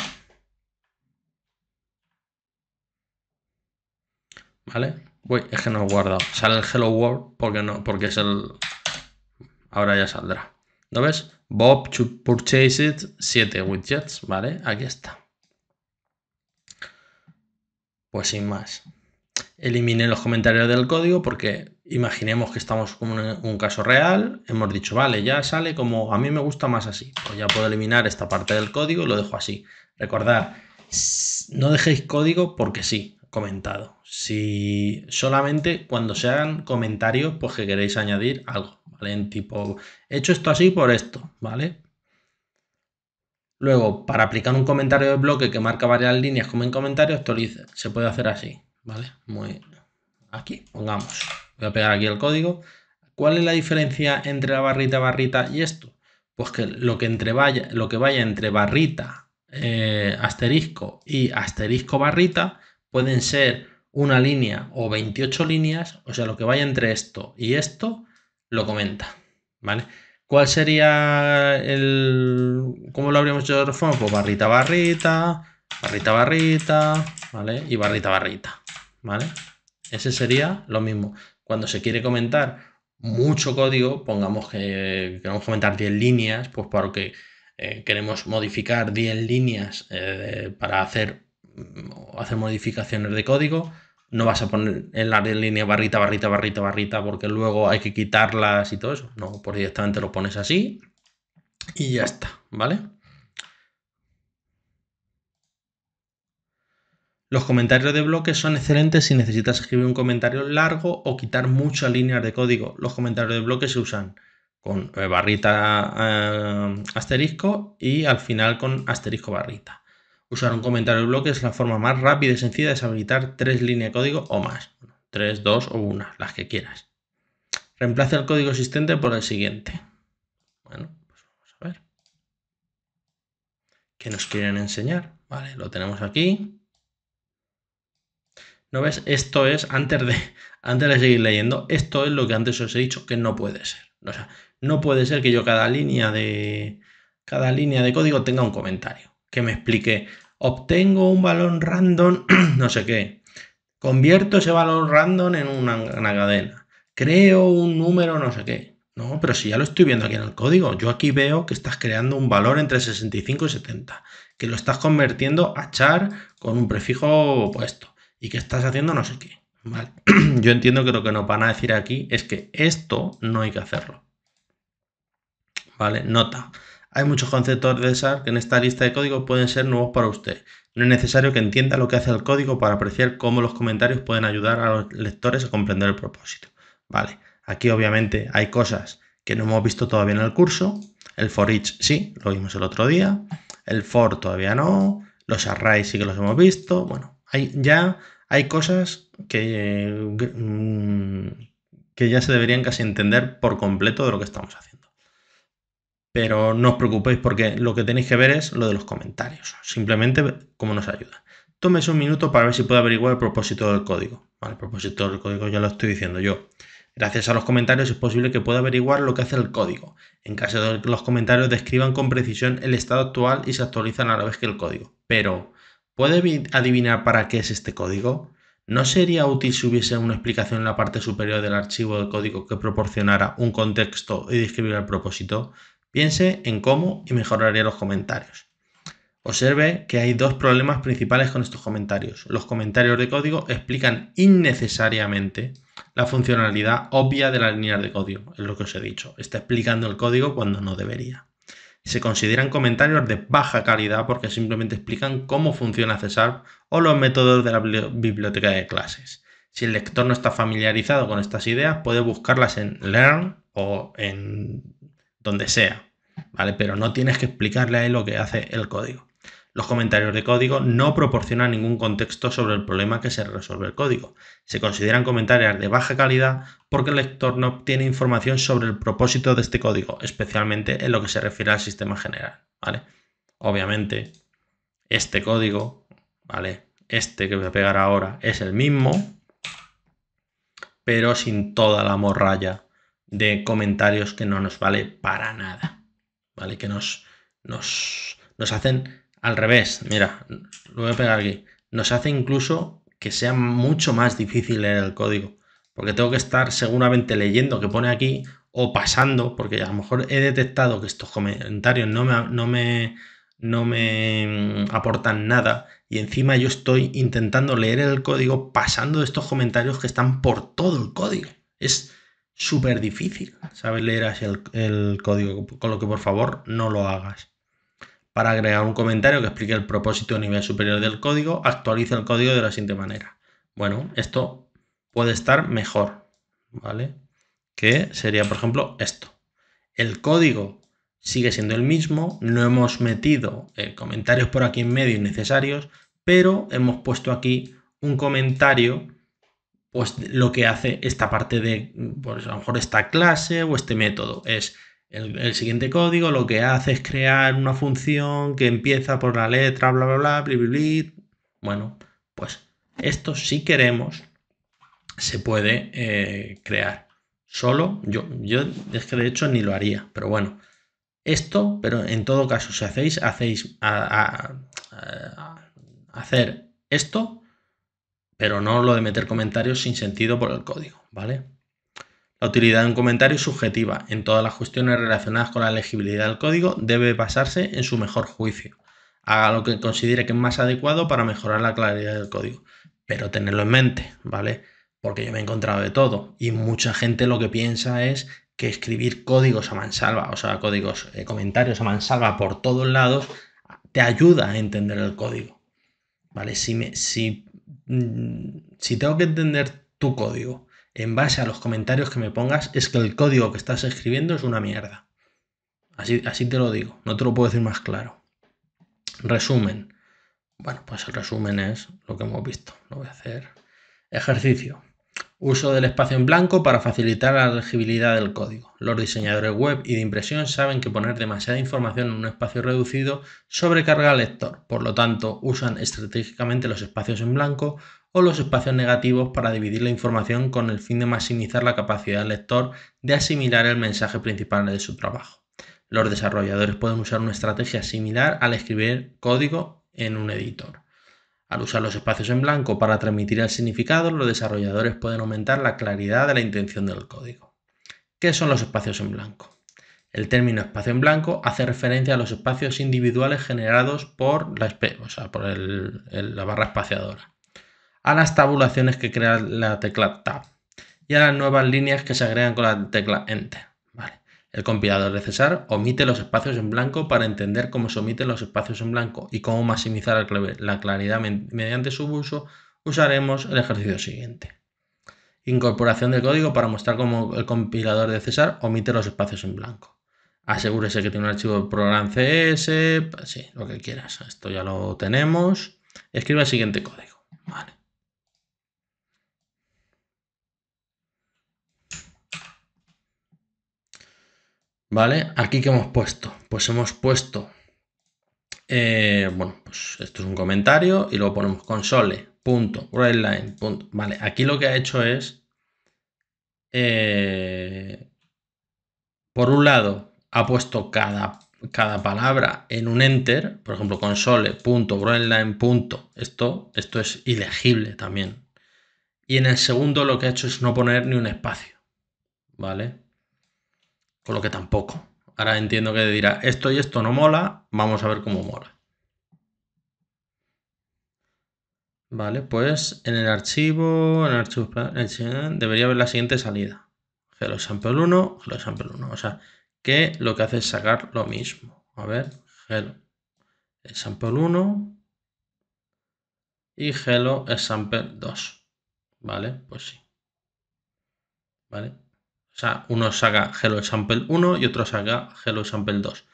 ¿Vale? voy, es que no he guardado. Sale el Hello World porque no, porque es el... Ahora ya saldrá. ¿No ves? Bob to purchase it 7 widgets. ¿Vale? Aquí está. Pues sin más eliminé los comentarios del código porque imaginemos que estamos en un, caso real, hemos dicho, vale, ya sale como a mí me gusta más así, pues ya puedo eliminar esta parte del código y lo dejo así. Recordad, no dejéis código porque sí, comentado. Si solamente cuando se hagan comentarios, pues que queréis añadir algo, ¿vale? En tipo, he hecho esto así por esto, ¿vale? Luego, para aplicar un comentario de bloque que marca varias líneas como en comentarios, se puede hacer así. ¿vale? Muy aquí, pongamos. Voy a pegar aquí el código. ¿Cuál es la diferencia entre la barrita barrita y esto? Pues que lo que, entre vaya, lo que vaya entre barrita eh, asterisco y asterisco barrita pueden ser una línea o 28 líneas, o sea, lo que vaya entre esto y esto lo comenta, ¿vale? ¿Cuál sería el... ¿Cómo lo habríamos hecho de otra forma? Pues barrita, barrita, barrita, barrita, ¿vale? Y barrita, barrita. ¿vale? Ese sería lo mismo. Cuando se quiere comentar mucho código, pongamos que queremos comentar 10 líneas, pues para que eh, queremos modificar 10 líneas eh, para hacer, mm, hacer modificaciones de código, no vas a poner en la línea barrita, barrita, barrita, barrita, porque luego hay que quitarlas y todo eso. No, pues directamente lo pones así y ya está, ¿vale? Los comentarios de bloques son excelentes si necesitas escribir un comentario largo o quitar muchas líneas de código. Los comentarios de bloques se usan con eh, barrita eh, asterisco y al final con asterisco barrita. Usar un comentario de bloque es la forma más rápida y sencilla de deshabilitar tres líneas de código o más. tres, dos o una, las que quieras. Reemplaza el código existente por el siguiente. Bueno, pues vamos a ver. ¿Qué nos quieren enseñar? Vale, lo tenemos aquí. ¿No ves? Esto es, antes de, antes de seguir leyendo, esto es lo que antes os he dicho que no puede ser. O sea, no puede ser que yo cada línea de, cada línea de código tenga un comentario que me explique, obtengo un valor random, no sé qué, convierto ese valor random en una, cadena, creo un número, no sé qué. No, pero si ya lo estoy viendo aquí en el código, yo aquí veo que estás creando un valor entre 65 y 70, que lo estás convirtiendo a char con un prefijo puesto y qué estás haciendo no sé qué. Yo entiendo que lo que nos van a decir aquí es que esto no hay que hacerlo. Vale, nota. Hay muchos conceptos de SAR que en esta lista de código pueden ser nuevos para usted. No es necesario que entienda lo que hace el código para apreciar cómo los comentarios pueden ayudar a los lectores a comprender el propósito. Vale, aquí obviamente hay cosas que no hemos visto todavía en el curso. El for each sí, lo vimos el otro día. El for todavía no. Los arrays sí que los hemos visto. Bueno, hay ya hay cosas que, mm, que ya se deberían casi entender por completo de lo que estamos haciendo. Pero no os preocupéis porque lo que tenéis que ver es lo de los comentarios, simplemente cómo nos ayuda. Tómese un minuto para ver si puedo averiguar el propósito del código. el propósito del código ya lo estoy diciendo yo. Gracias a los comentarios es posible que pueda averiguar lo que hace el código. En caso de que los comentarios describan con precisión el estado actual y se actualizan a la vez que el código. Pero ¿Puede adivinar para qué es este código? ¿No sería útil si hubiese una explicación en la parte superior del archivo de código que proporcionara un contexto y describiera el propósito? Piense en cómo y mejoraría los comentarios. Observe que hay dos problemas principales con estos comentarios. Los comentarios de código explican innecesariamente la funcionalidad obvia de la línea de código, es lo que os he dicho. Está explicando el código cuando no debería se consideran comentarios de baja calidad porque simplemente explican cómo funciona césar o los métodos de la biblioteca de clases. Si el lector no está familiarizado con estas ideas, puede buscarlas en Learn o en donde sea, ¿vale? Pero no tienes que explicarle a lo que hace el código. Los comentarios de código no proporcionan ningún contexto sobre el problema que se resuelve el código. Se consideran comentarios de baja calidad porque el lector no obtiene información sobre el propósito de este código, especialmente en lo que se refiere al sistema general. ¿vale? Obviamente, este código, ¿vale? Este que voy a pegar ahora es el mismo, pero sin toda la morralla de comentarios que no nos vale para nada. ¿Vale? Que nos, nos hacen al revés, mira, lo voy a pegar aquí. Nos hace incluso que sea mucho más difícil leer el código, porque tengo que estar seguramente leyendo que pone aquí o pasando, porque a lo mejor he detectado que estos comentarios no me, no me, no me mm, aportan nada y encima yo estoy intentando leer el código pasando estos comentarios que están por todo el código. Es súper difícil saber leer así el código, con lo que por favor no lo hagas. Para agregar un comentario que explique el propósito a nivel superior del código, actualiza el código de la siguiente manera. Bueno, esto puede estar mejor, ¿vale? Que sería, por ejemplo, esto. El código sigue siendo el mismo, no hemos metido eh, comentarios por aquí en medio innecesarios, pero hemos puesto aquí un comentario, pues lo que hace esta parte de, pues a lo mejor esta clase o este método, es el, siguiente código lo que hace es crear una función que empieza por la letra, bla, bla, bla, bla, bla, Bueno, pues esto si queremos se puede eh, crear. Solo yo, yo es que de hecho ni lo haría, pero bueno. Esto, pero en todo caso, si hacéis, hacéis a hacer esto, pero no lo de meter comentarios sin sentido por el código, ¿vale? La utilidad de un comentario subjetiva. En todas las cuestiones relacionadas con la legibilidad del código debe basarse en su mejor juicio. Haga lo que considere que es más adecuado para mejorar la claridad del código. Pero tenerlo en mente, ¿vale? Porque yo me he encontrado de todo y mucha gente lo que piensa es que escribir códigos a mansalva, o sea, códigos, eh, comentarios a mansalva por todos lados, te ayuda a entender el código. ¿Vale? Si, me, si, mm, si tengo que entender tu código en base a los comentarios que me pongas, es que el código que estás escribiendo es una mierda. Así, así te lo digo, no te lo puedo decir más claro. Resumen. Bueno, pues el resumen es lo que hemos visto. Lo voy a hacer. Ejercicio. Uso del espacio en blanco para facilitar la legibilidad del código. Los diseñadores web y de impresión saben que poner demasiada información en un espacio reducido sobrecarga al lector, por lo tanto usan estratégicamente los espacios en blanco o los espacios negativos para dividir la información con el fin de maximizar la capacidad del lector de asimilar el mensaje principal de su trabajo. Los desarrolladores pueden usar una estrategia similar al escribir código en un editor. Al usar los espacios en blanco para transmitir el significado, los desarrolladores pueden aumentar la claridad de la intención del código. ¿Qué son los espacios en blanco? El término espacio en blanco hace referencia a los espacios individuales generados por la, la barra espaciadora a las tabulaciones que crea la tecla tab y a las nuevas líneas que se agregan con la tecla enter. El compilador de César omite los espacios en blanco para entender cómo se omiten los espacios en blanco y cómo maximizar la claridad mediante su uso, usaremos el ejercicio siguiente. Incorporación del código para mostrar cómo el compilador de César omite los espacios en blanco. Asegúrese que tiene un archivo de programa CS, sí, lo que quieras. Esto ya lo tenemos. Escribe el siguiente código. ¿Vale? Aquí que hemos puesto, pues hemos puesto, eh, bueno, pues esto es un comentario y luego ponemos console, punto, ¿vale? Aquí lo que ha hecho es, eh, por un lado, ha puesto cada, cada palabra en un enter, por ejemplo, console, punto, punto, esto, esto es ilegible también. Y en el segundo lo que ha hecho es no poner ni un espacio, ¿vale? con lo que tampoco. Ahora entiendo que dirá, esto y esto no mola, vamos a ver cómo mola. Vale, pues en el archivo, en el archivo debería haber la siguiente salida. Hello sample 1, hello sample 1. O sea, que lo que hace es sacar lo mismo. A ver, hello sample 1 y hello sample 2. Vale, pues sí. Vale, o sea, uno saca Hello Sample 1 y otro saca Hello Sample 2.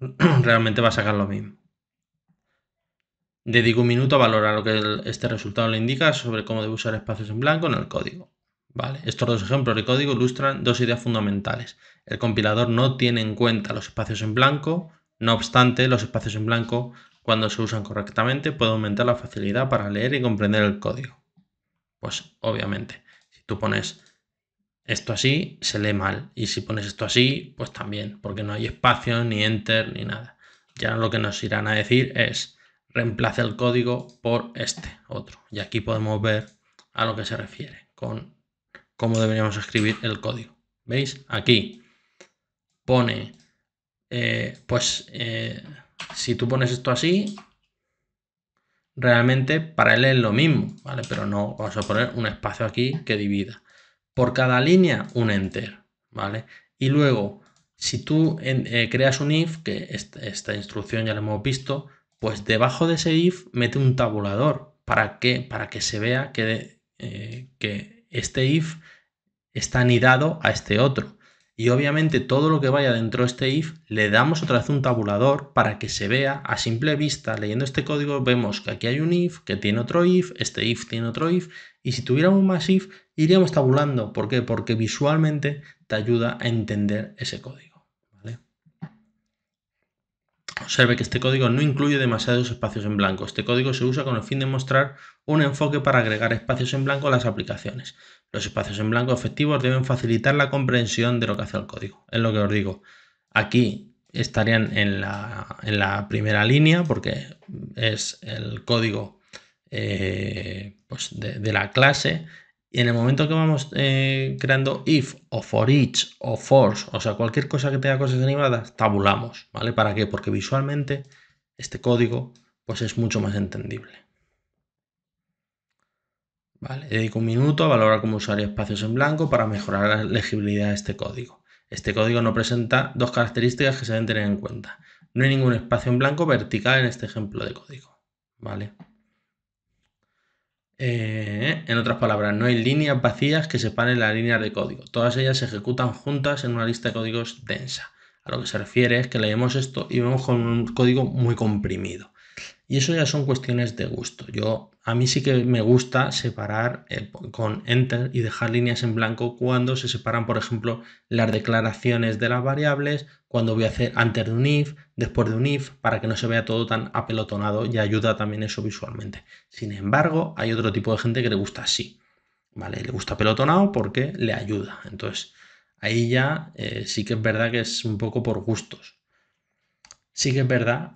realmente va a sacar lo mismo. Dedico un minuto a valorar lo que este resultado le indica sobre cómo debe usar espacios en blanco en el código. Vale, estos dos ejemplos de código ilustran dos ideas fundamentales. El compilador no tiene en cuenta los espacios en blanco, no obstante, los espacios en blanco, cuando se usan correctamente, pueden aumentar la facilidad para leer y comprender el código. Pues obviamente, si tú pones esto así se lee mal. Y si pones esto así, pues también, porque no hay espacio, ni enter, ni nada. Ya lo que nos irán a decir es reemplace el código por este otro. Y aquí podemos ver a lo que se refiere con cómo deberíamos escribir el código. ¿Veis? Aquí pone, eh, pues eh, si tú pones esto así, realmente para él es lo mismo, ¿vale? Pero no, vamos a poner un espacio aquí que divida por cada línea un enter, ¿vale? Y luego, si tú eh, creas un if, que esta, instrucción ya la hemos visto, pues debajo de ese if mete un tabulador. ¿Para que Para que se vea que, eh, que este if está anidado a este otro y obviamente todo lo que vaya dentro de este if le damos otra vez un tabulador para que se vea a simple vista. Leyendo este código vemos que aquí hay un if, que tiene otro if, este if tiene otro if y si tuviéramos más if iríamos tabulando. ¿Por qué? Porque visualmente te ayuda a entender ese código. Observe que este código no incluye demasiados espacios en blanco. Este código se usa con el fin de mostrar un enfoque para agregar espacios en blanco a las aplicaciones. Los espacios en blanco efectivos deben facilitar la comprensión de lo que hace el código. Es lo que os digo. Aquí estarían en la, primera línea porque es el código eh, pues de, la clase. Y en el momento que vamos eh, creando if o for each o force, o sea, cualquier cosa que tenga cosas animadas, tabulamos, ¿vale? ¿Para qué? Porque visualmente este código pues es mucho más entendible. Dedico un minuto a valorar como usuario espacios en blanco para mejorar la legibilidad de este código. Este código no presenta dos características que se deben tener en cuenta. No hay ningún espacio en blanco vertical en este ejemplo de código. ¿Vale? Eh, en otras palabras, no hay líneas vacías que separen las líneas de código. Todas ellas se ejecutan juntas en una lista de códigos densa. A lo que se refiere es que leemos esto y vemos con un código muy comprimido. Y eso ya son cuestiones de gusto. Yo a mí sí que me gusta separar eh, con enter y dejar líneas en blanco cuando se separan, por ejemplo, las declaraciones de las variables, cuando voy a hacer antes de un if, después de un if, para que no se vea todo tan apelotonado y ayuda también eso visualmente. Sin embargo, hay otro tipo de gente que le gusta así, ¿vale? Le gusta apelotonado porque le ayuda. Entonces, ahí ya eh, sí que es verdad que es un poco por gustos. Sí que es verdad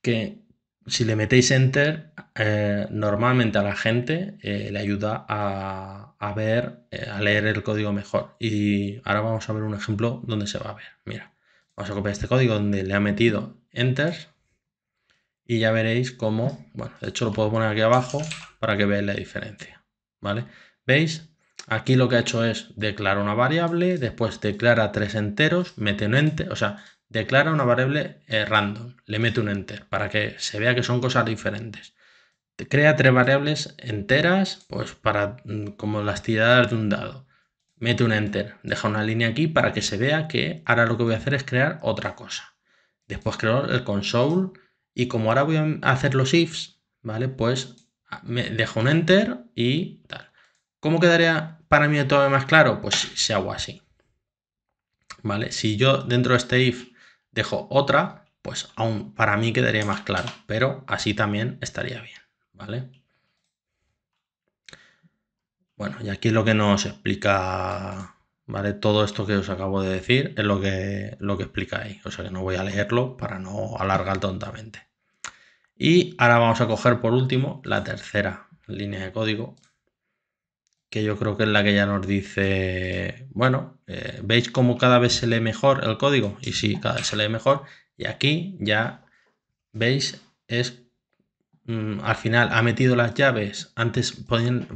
que si le metéis enter, eh, normalmente a la gente eh, le ayuda a, ver, eh, a leer el código mejor. Y ahora vamos a ver un ejemplo donde se va a ver. Mira, vamos a copiar este código donde le ha metido enter y ya veréis cómo, bueno, de hecho lo puedo poner aquí abajo para que veáis la diferencia, ¿vale? ¿Veis? Aquí lo que ha hecho es declarar una variable, después declara tres enteros, mete un enter, o sea, declara una variable eh, random, le mete un enter para que se vea que son cosas diferentes. Crea tres variables enteras, pues para mm, como las tiradas de un dado. Mete un enter, deja una línea aquí para que se vea que ahora lo que voy a hacer es crear otra cosa. Después creo el console y como ahora voy a hacer los ifs, ¿vale? Pues ah, me dejo un enter y tal. ¿Cómo quedaría para mí todo más claro? Pues si hago así. ¿Vale? Si yo dentro de este if dejo otra, pues aún para mí quedaría más claro, pero así también estaría bien, ¿vale? Bueno, y aquí lo que nos explica, ¿vale? Todo esto que os acabo de decir es lo que, lo que explica ahí, o sea que no voy a leerlo para no alargar tontamente. Y ahora vamos a coger por último la tercera línea de código que yo creo que es la que ya nos dice, bueno, eh, veis cómo cada vez se lee mejor el código y sí, cada vez se lee mejor y aquí ya veis es mm, al final ha metido las llaves, antes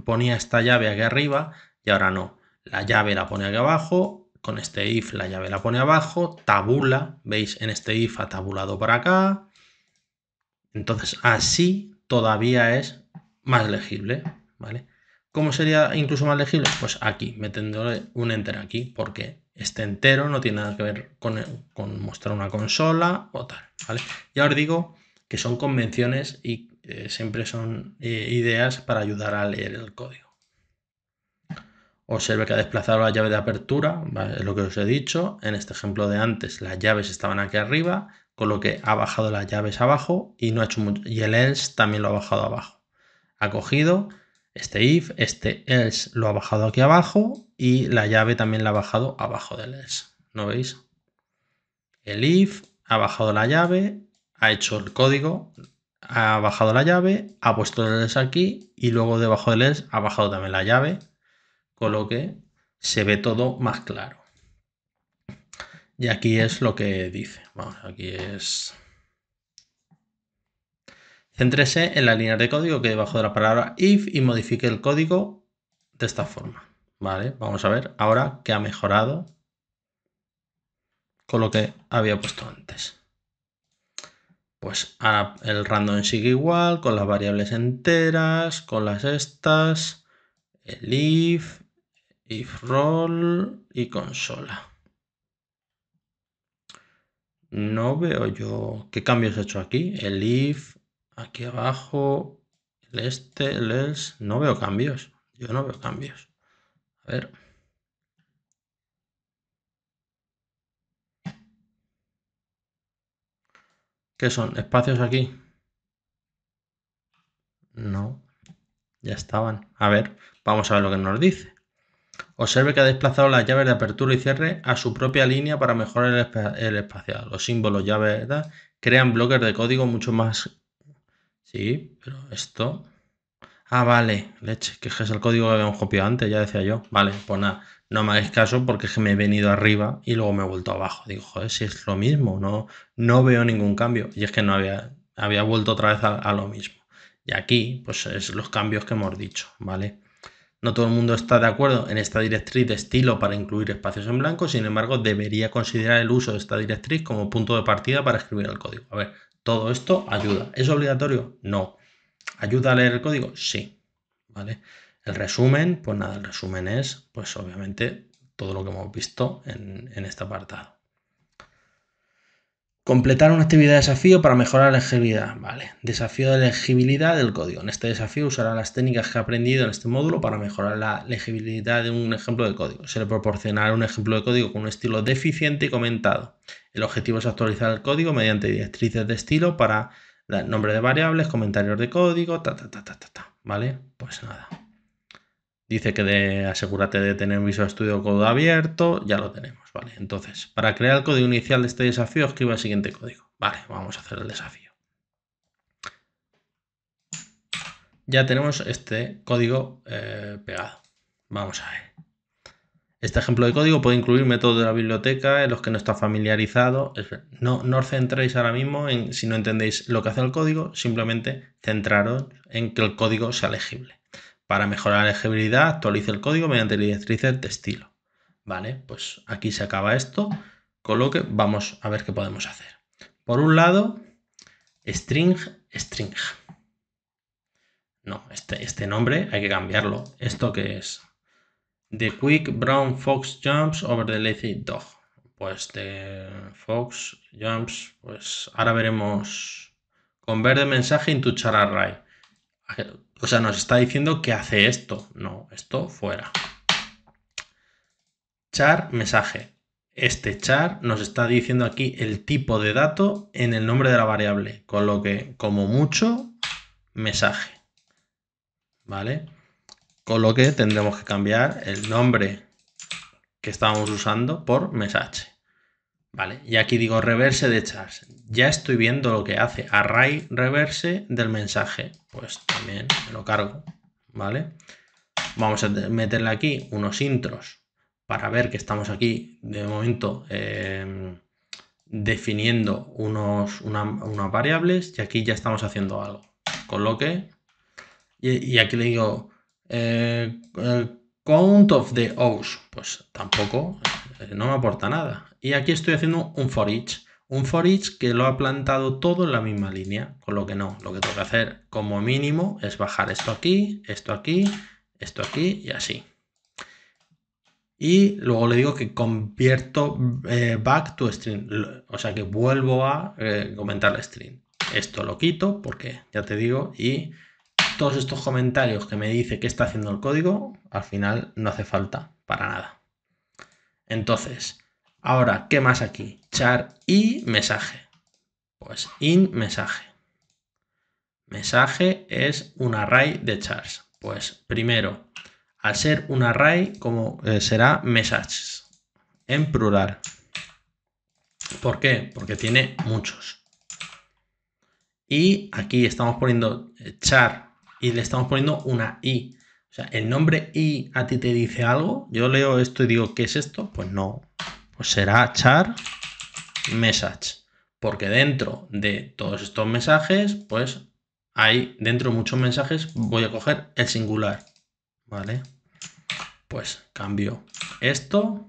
ponía esta llave aquí arriba y ahora no, la llave la pone aquí abajo, con este if la llave la pone abajo, tabula, veis en este if ha tabulado para acá, entonces así todavía es más legible, ¿vale? ¿Cómo sería incluso más legible? Pues aquí, metiendo un enter aquí, porque este entero no tiene nada que ver con, mostrar una consola o tal, ¿vale? Ya os digo que son convenciones y eh, siempre son eh, ideas para ayudar a leer el código. Observe que ha desplazado la llave de apertura, es lo que os he dicho. En este ejemplo de antes, las llaves estaban aquí arriba, con lo que ha bajado las llaves abajo y no ha hecho mucho. Y el else también lo ha bajado abajo. Ha cogido este if, este else lo ha bajado aquí abajo y la llave también la ha bajado abajo del else. ¿No veis? El if ha bajado la llave, ha hecho el código, ha bajado la llave, ha puesto el else aquí y luego debajo del else ha bajado también la llave, con lo que se ve todo más claro. Y aquí es lo que dice. Vamos, aquí es Céntrese en la línea de código que hay debajo de la palabra if y modifique el código de esta forma. Vale, vamos a ver ahora qué ha mejorado con lo que había puesto antes. Pues ah, el random sigue igual, con las variables enteras, con las estas, el if, if roll y consola. No veo yo qué cambios he hecho aquí. El if, Aquí abajo, el este, el no veo cambios. Yo no veo cambios. A ver. ¿Qué son? ¿Espacios aquí? No. Ya estaban. A ver, vamos a ver lo que nos dice. Observe que ha desplazado las llaves de apertura y cierre a su propia línea para mejorar el, espacial. Los símbolos llaves crean bloques de código mucho más Sí, pero esto... Ah, vale, leche, que es el código que habíamos copiado antes, ya decía yo. Vale, pues nada, no me hagáis caso porque es que me he venido arriba y luego me he vuelto abajo. Digo, joder, si es lo mismo, no, no veo ningún cambio. Y es que no había, había vuelto otra vez a lo mismo. Y aquí, pues es los cambios que hemos dicho, ¿vale? No todo el mundo está de acuerdo en esta directriz de estilo para incluir espacios en blanco, sin embargo, debería considerar el uso de esta directriz como punto de partida para escribir el código. A ver, todo esto ayuda. ¿Es obligatorio? No. ¿Ayuda a leer el código? Sí. ¿Vale? El resumen, pues nada, el resumen es, pues obviamente, todo lo que hemos visto en, este apartado. Completar una actividad de desafío para mejorar la legibilidad. Vale, desafío de legibilidad del código. En este desafío usará las técnicas que ha aprendido en este módulo para mejorar la legibilidad de un ejemplo de código. Se le proporcionará un ejemplo de código con un estilo deficiente y comentado. El objetivo es actualizar el código mediante directrices de estilo para dar nombre de variables, comentarios de código, ta, ta, ta, ta, ta, ta. ¿Vale? Pues nada. Dice que de, asegúrate de tener Visual Studio Code abierto. Ya lo tenemos, ¿vale? Entonces, para crear el código inicial de este desafío, escriba el siguiente código. Vale, vamos a hacer el desafío. Ya tenemos este código eh, pegado. Vamos a ver. Este ejemplo de código puede incluir métodos de la biblioteca en los que no está familiarizado. No, no os centréis ahora mismo en si no entendéis lo que hace el código, simplemente centraros en que el código sea legible. Para mejorar la legibilidad, actualice el código mediante directrices de estilo. Vale, pues aquí se acaba esto, con que vamos a ver qué podemos hacer. Por un lado, string, string. No, este, este nombre hay que cambiarlo. ¿Esto que es? The Quick Brown Fox Jumps over the Lazy Dog. Pues de Fox Jumps, pues ahora veremos. Con verde mensaje into array. O sea, nos está diciendo que hace esto. No, esto fuera. Char mensaje. Este char nos está diciendo aquí el tipo de dato en el nombre de la variable. Con lo que, como mucho, mensaje. ¿Vale? Con lo que tendremos que cambiar el nombre que estábamos usando por message. Vale, y aquí digo reverse de chars. Ya estoy viendo lo que hace array reverse del mensaje. Pues también me lo cargo. Vale, vamos a meterle aquí unos intros para ver que estamos aquí de momento em, definiendo unos, unas variables y aquí ya estamos haciendo algo. Con lo que, y, y aquí le digo eh, count of the O's, pues tampoco, eh, no me aporta nada. Y aquí estoy haciendo un for each. Un for each que lo ha plantado todo en la misma línea, con lo que no, lo que tengo que hacer como mínimo es bajar esto aquí, esto aquí, esto aquí y así. Y luego le digo que convierto eh, back to string, o sea que vuelvo a comentar la string. Esto lo quito porque ya te digo y todos estos comentarios que me dice que está haciendo el código, al final no hace falta para nada. Entonces, ahora, ¿qué más aquí? Char y mensaje. Pues in mensaje. Mensaje es un array de chars. Pues primero, al ser un array, como eh, será messages en plural. ¿Por qué? Porque tiene muchos. Y aquí estamos poniendo eh, char y le estamos poniendo una I. O sea, ¿el nombre I a ti te dice algo? Yo leo esto y digo, ¿qué es esto? Pues no. Pues será char message. Porque dentro de todos estos mensajes, pues hay dentro de muchos mensajes, voy a coger el singular. ¿Vale? Pues cambio esto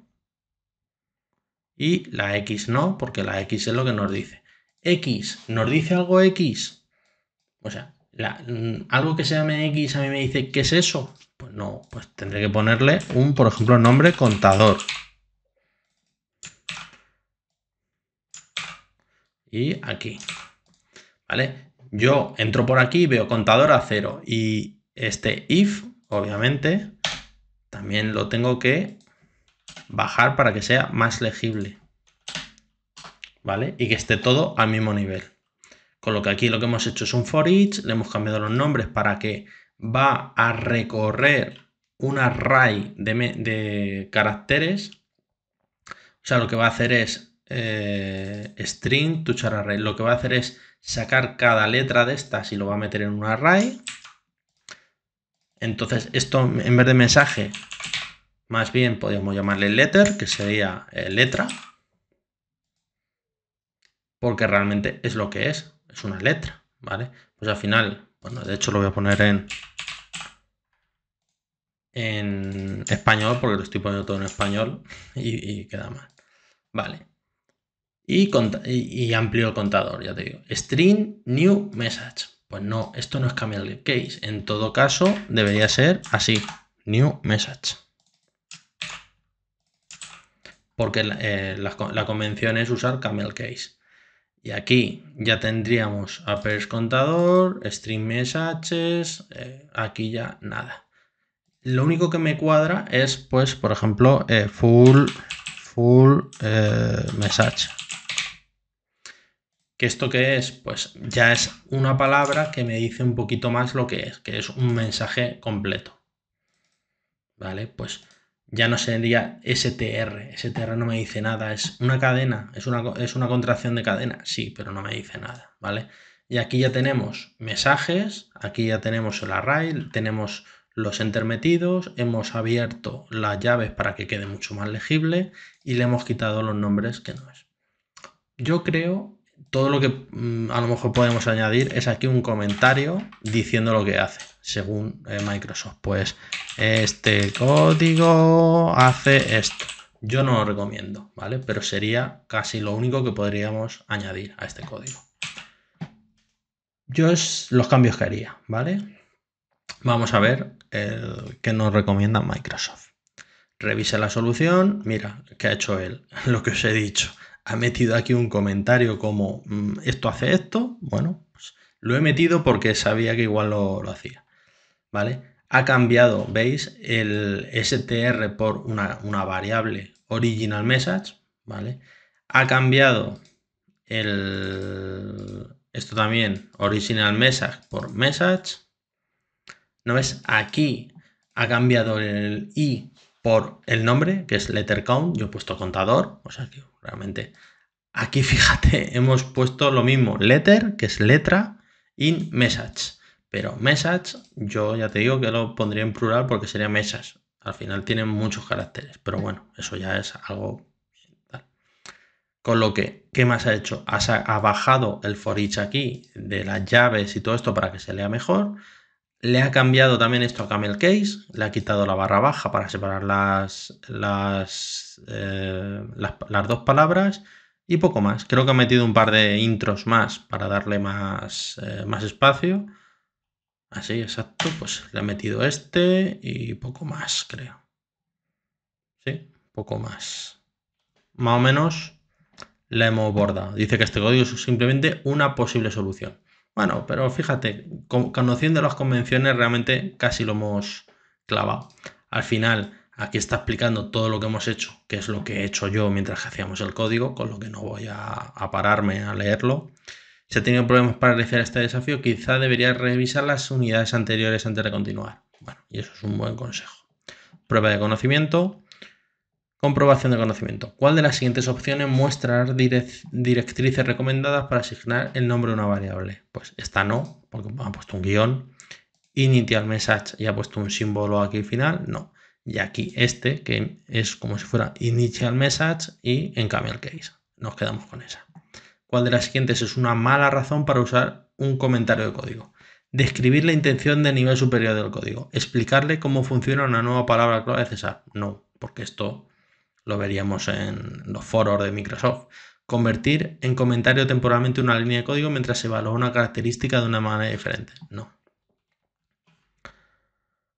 y la X no, porque la X es lo que nos dice. X, ¿nos dice algo X? O sea, Mm, algo que sea X a mí me dice, ¿qué es eso? Pues no, pues tendré que ponerle un, por ejemplo, nombre contador. Y aquí. ¿Vale? Yo entro por aquí, y veo contador a cero. Y este if, obviamente, también lo tengo que bajar para que sea más legible. ¿Vale? Y que esté todo al mismo nivel. Con lo que aquí lo que hemos hecho es un for each, le hemos cambiado los nombres para que va a recorrer un array de, caracteres. O sea, lo que va a hacer es eh, string tuchar array. Lo que va a hacer es sacar cada letra de estas y lo va a meter en un array. Entonces, esto en vez de mensaje, más bien podríamos llamarle letter, que sería eh, letra. Porque realmente es lo que es es una letra, ¿vale? Pues al final, bueno, de hecho lo voy a poner en, en español porque lo estoy poniendo todo en español y, queda mal. Vale. Y, y, amplio el contador, ya te digo. String new message. Pues no, esto no es camel case. En todo caso, debería ser así. New message. Porque la, eh, la, convención es usar camel case. Y aquí ya tendríamos Apples Contador, Stream Messages, eh, aquí ya nada. Lo único que me cuadra es, pues, por ejemplo, eh, full, full eh, message. ¿Que esto qué es? Pues ya es una palabra que me dice un poquito más lo que es, que es un mensaje completo. Vale, pues ya no sería STR. STR no me dice nada. Es una cadena, es una, es una contracción de cadena. Sí, pero no me dice nada, ¿vale? Y aquí ya tenemos mensajes, aquí ya tenemos el array, tenemos los intermetidos, hemos abierto las llaves para que quede mucho más legible y le hemos quitado los nombres que no es. Yo creo todo lo que mm, a lo mejor podemos añadir es aquí un comentario diciendo lo que hace, según eh, Microsoft. Pues este código hace esto. Yo no lo recomiendo, ¿vale? Pero sería casi lo único que podríamos añadir a este código. Yo es los cambios que haría, ¿vale? Vamos a ver qué que nos recomienda Microsoft. Revise la solución, mira, qué ha hecho él, lo que os he dicho ha metido aquí un comentario como mm, esto hace esto, bueno, pues lo he metido porque sabía que igual lo, hacía, ¿vale? Ha cambiado, ¿veis? El str por una, una variable original message, ¿vale? Ha cambiado el, esto también, original message por message. ¿No ves? Aquí ha cambiado el i por el nombre, que es letter count. Yo he puesto contador, o sea que realmente. Aquí fíjate, hemos puesto lo mismo, letter, que es letra, in message. Pero message, yo ya te digo que lo pondría en plural porque sería message. Al final tienen muchos caracteres, pero bueno, eso ya es algo... Con lo que, ¿qué más ha hecho? Ha, bajado el for each aquí de las llaves y todo esto para que se lea mejor le ha cambiado también esto a Camel Case, le ha quitado la barra baja para separar las, eh, las, las, dos palabras y poco más. Creo que ha metido un par de intros más para darle más, eh, más espacio. Así, exacto, pues le ha metido este y poco más, creo. Sí, poco más. Más o menos le hemos bordado. Dice que este código es simplemente una posible solución. Bueno, pero fíjate, conociendo las convenciones realmente casi lo hemos clavado. Al final, aquí está explicando todo lo que hemos hecho, que es lo que he hecho yo mientras hacíamos el código, con lo que no voy a, pararme a leerlo. Si ha tenido problemas para realizar este desafío, quizá debería revisar las unidades anteriores antes de continuar. Bueno, y eso es un buen consejo. Prueba de conocimiento, Comprobación de conocimiento. ¿Cuál de las siguientes opciones muestra directrices recomendadas para asignar el nombre de una variable? Pues esta no, porque ha puesto un guión. Initial message y ha puesto un símbolo aquí al final. No. Y aquí este, que es como si fuera initial message y el case. Nos quedamos con esa. ¿Cuál de las siguientes es una mala razón para usar un comentario de código? Describir la intención de nivel superior del código. Explicarle cómo funciona una nueva palabra clave de César. No, porque esto lo veríamos en los foros de Microsoft. Convertir en comentario temporalmente una línea de código mientras se evalúa una característica de una manera diferente. No.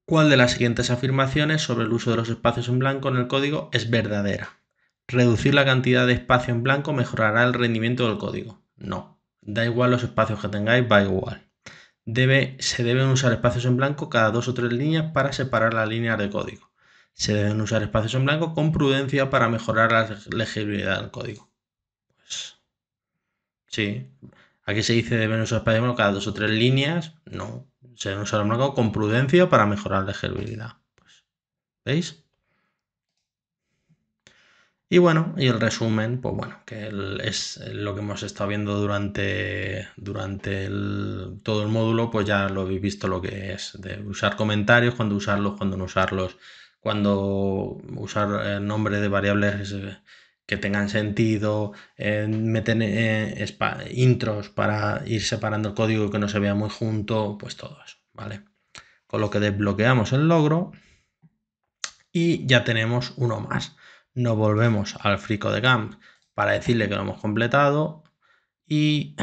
¿Cuál de las siguientes afirmaciones sobre el uso de los espacios en blanco en el código es verdadera? ¿Reducir la cantidad de espacio en blanco mejorará el rendimiento del código? No. Da igual los espacios que tengáis, va igual. Debe, se deben usar espacios en blanco cada dos o tres líneas para separar las líneas de código. Se deben usar espacios en blanco con prudencia para mejorar la legibilidad del código. Pues, sí. Aquí se dice deben usar espacios en blanco cada dos o tres líneas. No. Se deben usar en blanco con prudencia para mejorar la legibilidad. Pues, ¿Veis? Y bueno, y el resumen, pues bueno, que es lo que hemos estado viendo durante, durante todo el módulo, pues ya lo habéis visto lo que es, de usar comentarios, cuándo usarlos, cuándo no usarlos, cuando usar nombre de variables eh, que tengan sentido, eh, meter eh, intros para ir separando el código que no se vea muy junto, pues todo eso, ¿vale? Con lo que desbloqueamos el logro y ya tenemos uno más. Nos volvemos al frico de GAMP para decirle que lo hemos completado y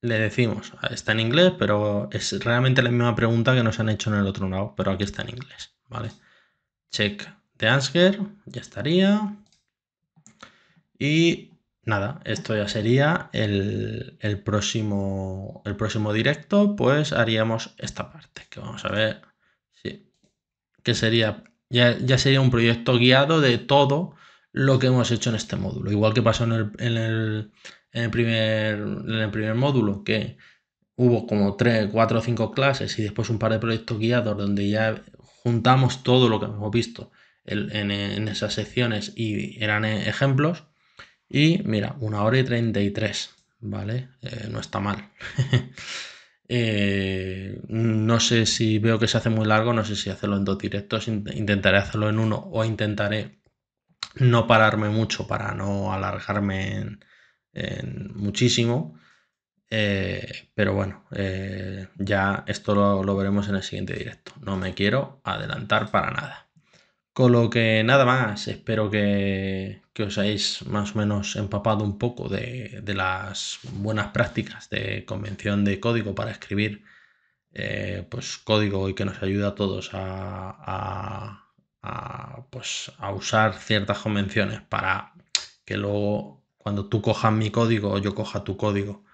le decimos, está en inglés, pero es realmente la misma pregunta que nos han hecho en el otro lado, pero aquí está en inglés, ¿vale? check de Answer, ya estaría. Y nada, esto ya sería el, próximo, el próximo directo, pues haríamos esta parte, que vamos a ver sí, que sería, ya, sería un proyecto guiado de todo lo que hemos hecho en este módulo, igual que pasó en el, primer, en el primer módulo, que hubo como 3, 4 o 5 clases y después un par de proyectos guiados donde ya juntamos todo lo que hemos visto en, esas secciones y eran eh, ejemplos. Y mira, una hora y 33, ¿vale? Eh, no está mal. Eh, no sé si veo que se hace muy largo, no sé si hacerlo en dos directos, intentaré hacerlo en uno o intentaré no pararme mucho para no alargarme muchísimo. Eh, pero bueno, eh, ya esto lo, veremos en el siguiente directo. No me quiero adelantar para nada. Con lo que nada más, espero que, os hayáis más o menos empapado un poco de, las buenas prácticas de convención de código para escribir eh, pues, código y que nos ayuda a todos a, pues, a usar ciertas convenciones para que luego cuando tú cojas mi código o yo coja tu código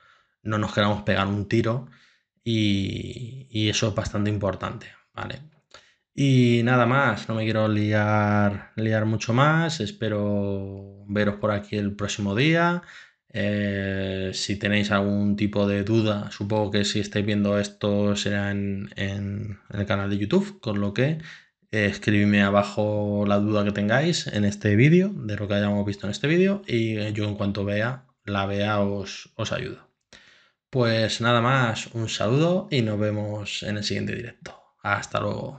no nos queramos pegar un tiro y, eso es bastante importante, ¿vale? Y nada más, no me quiero liar, liar mucho más, espero veros por aquí el próximo día. Eh, si tenéis algún tipo de duda, supongo que si estáis viendo esto será en, el canal de YouTube, con lo que eh, escribíme abajo la duda que tengáis en este vídeo, de lo que hayamos visto en este vídeo, y yo en cuanto vea, la vea os, os ayudo pues nada más, un saludo y nos vemos en el siguiente directo. Hasta luego.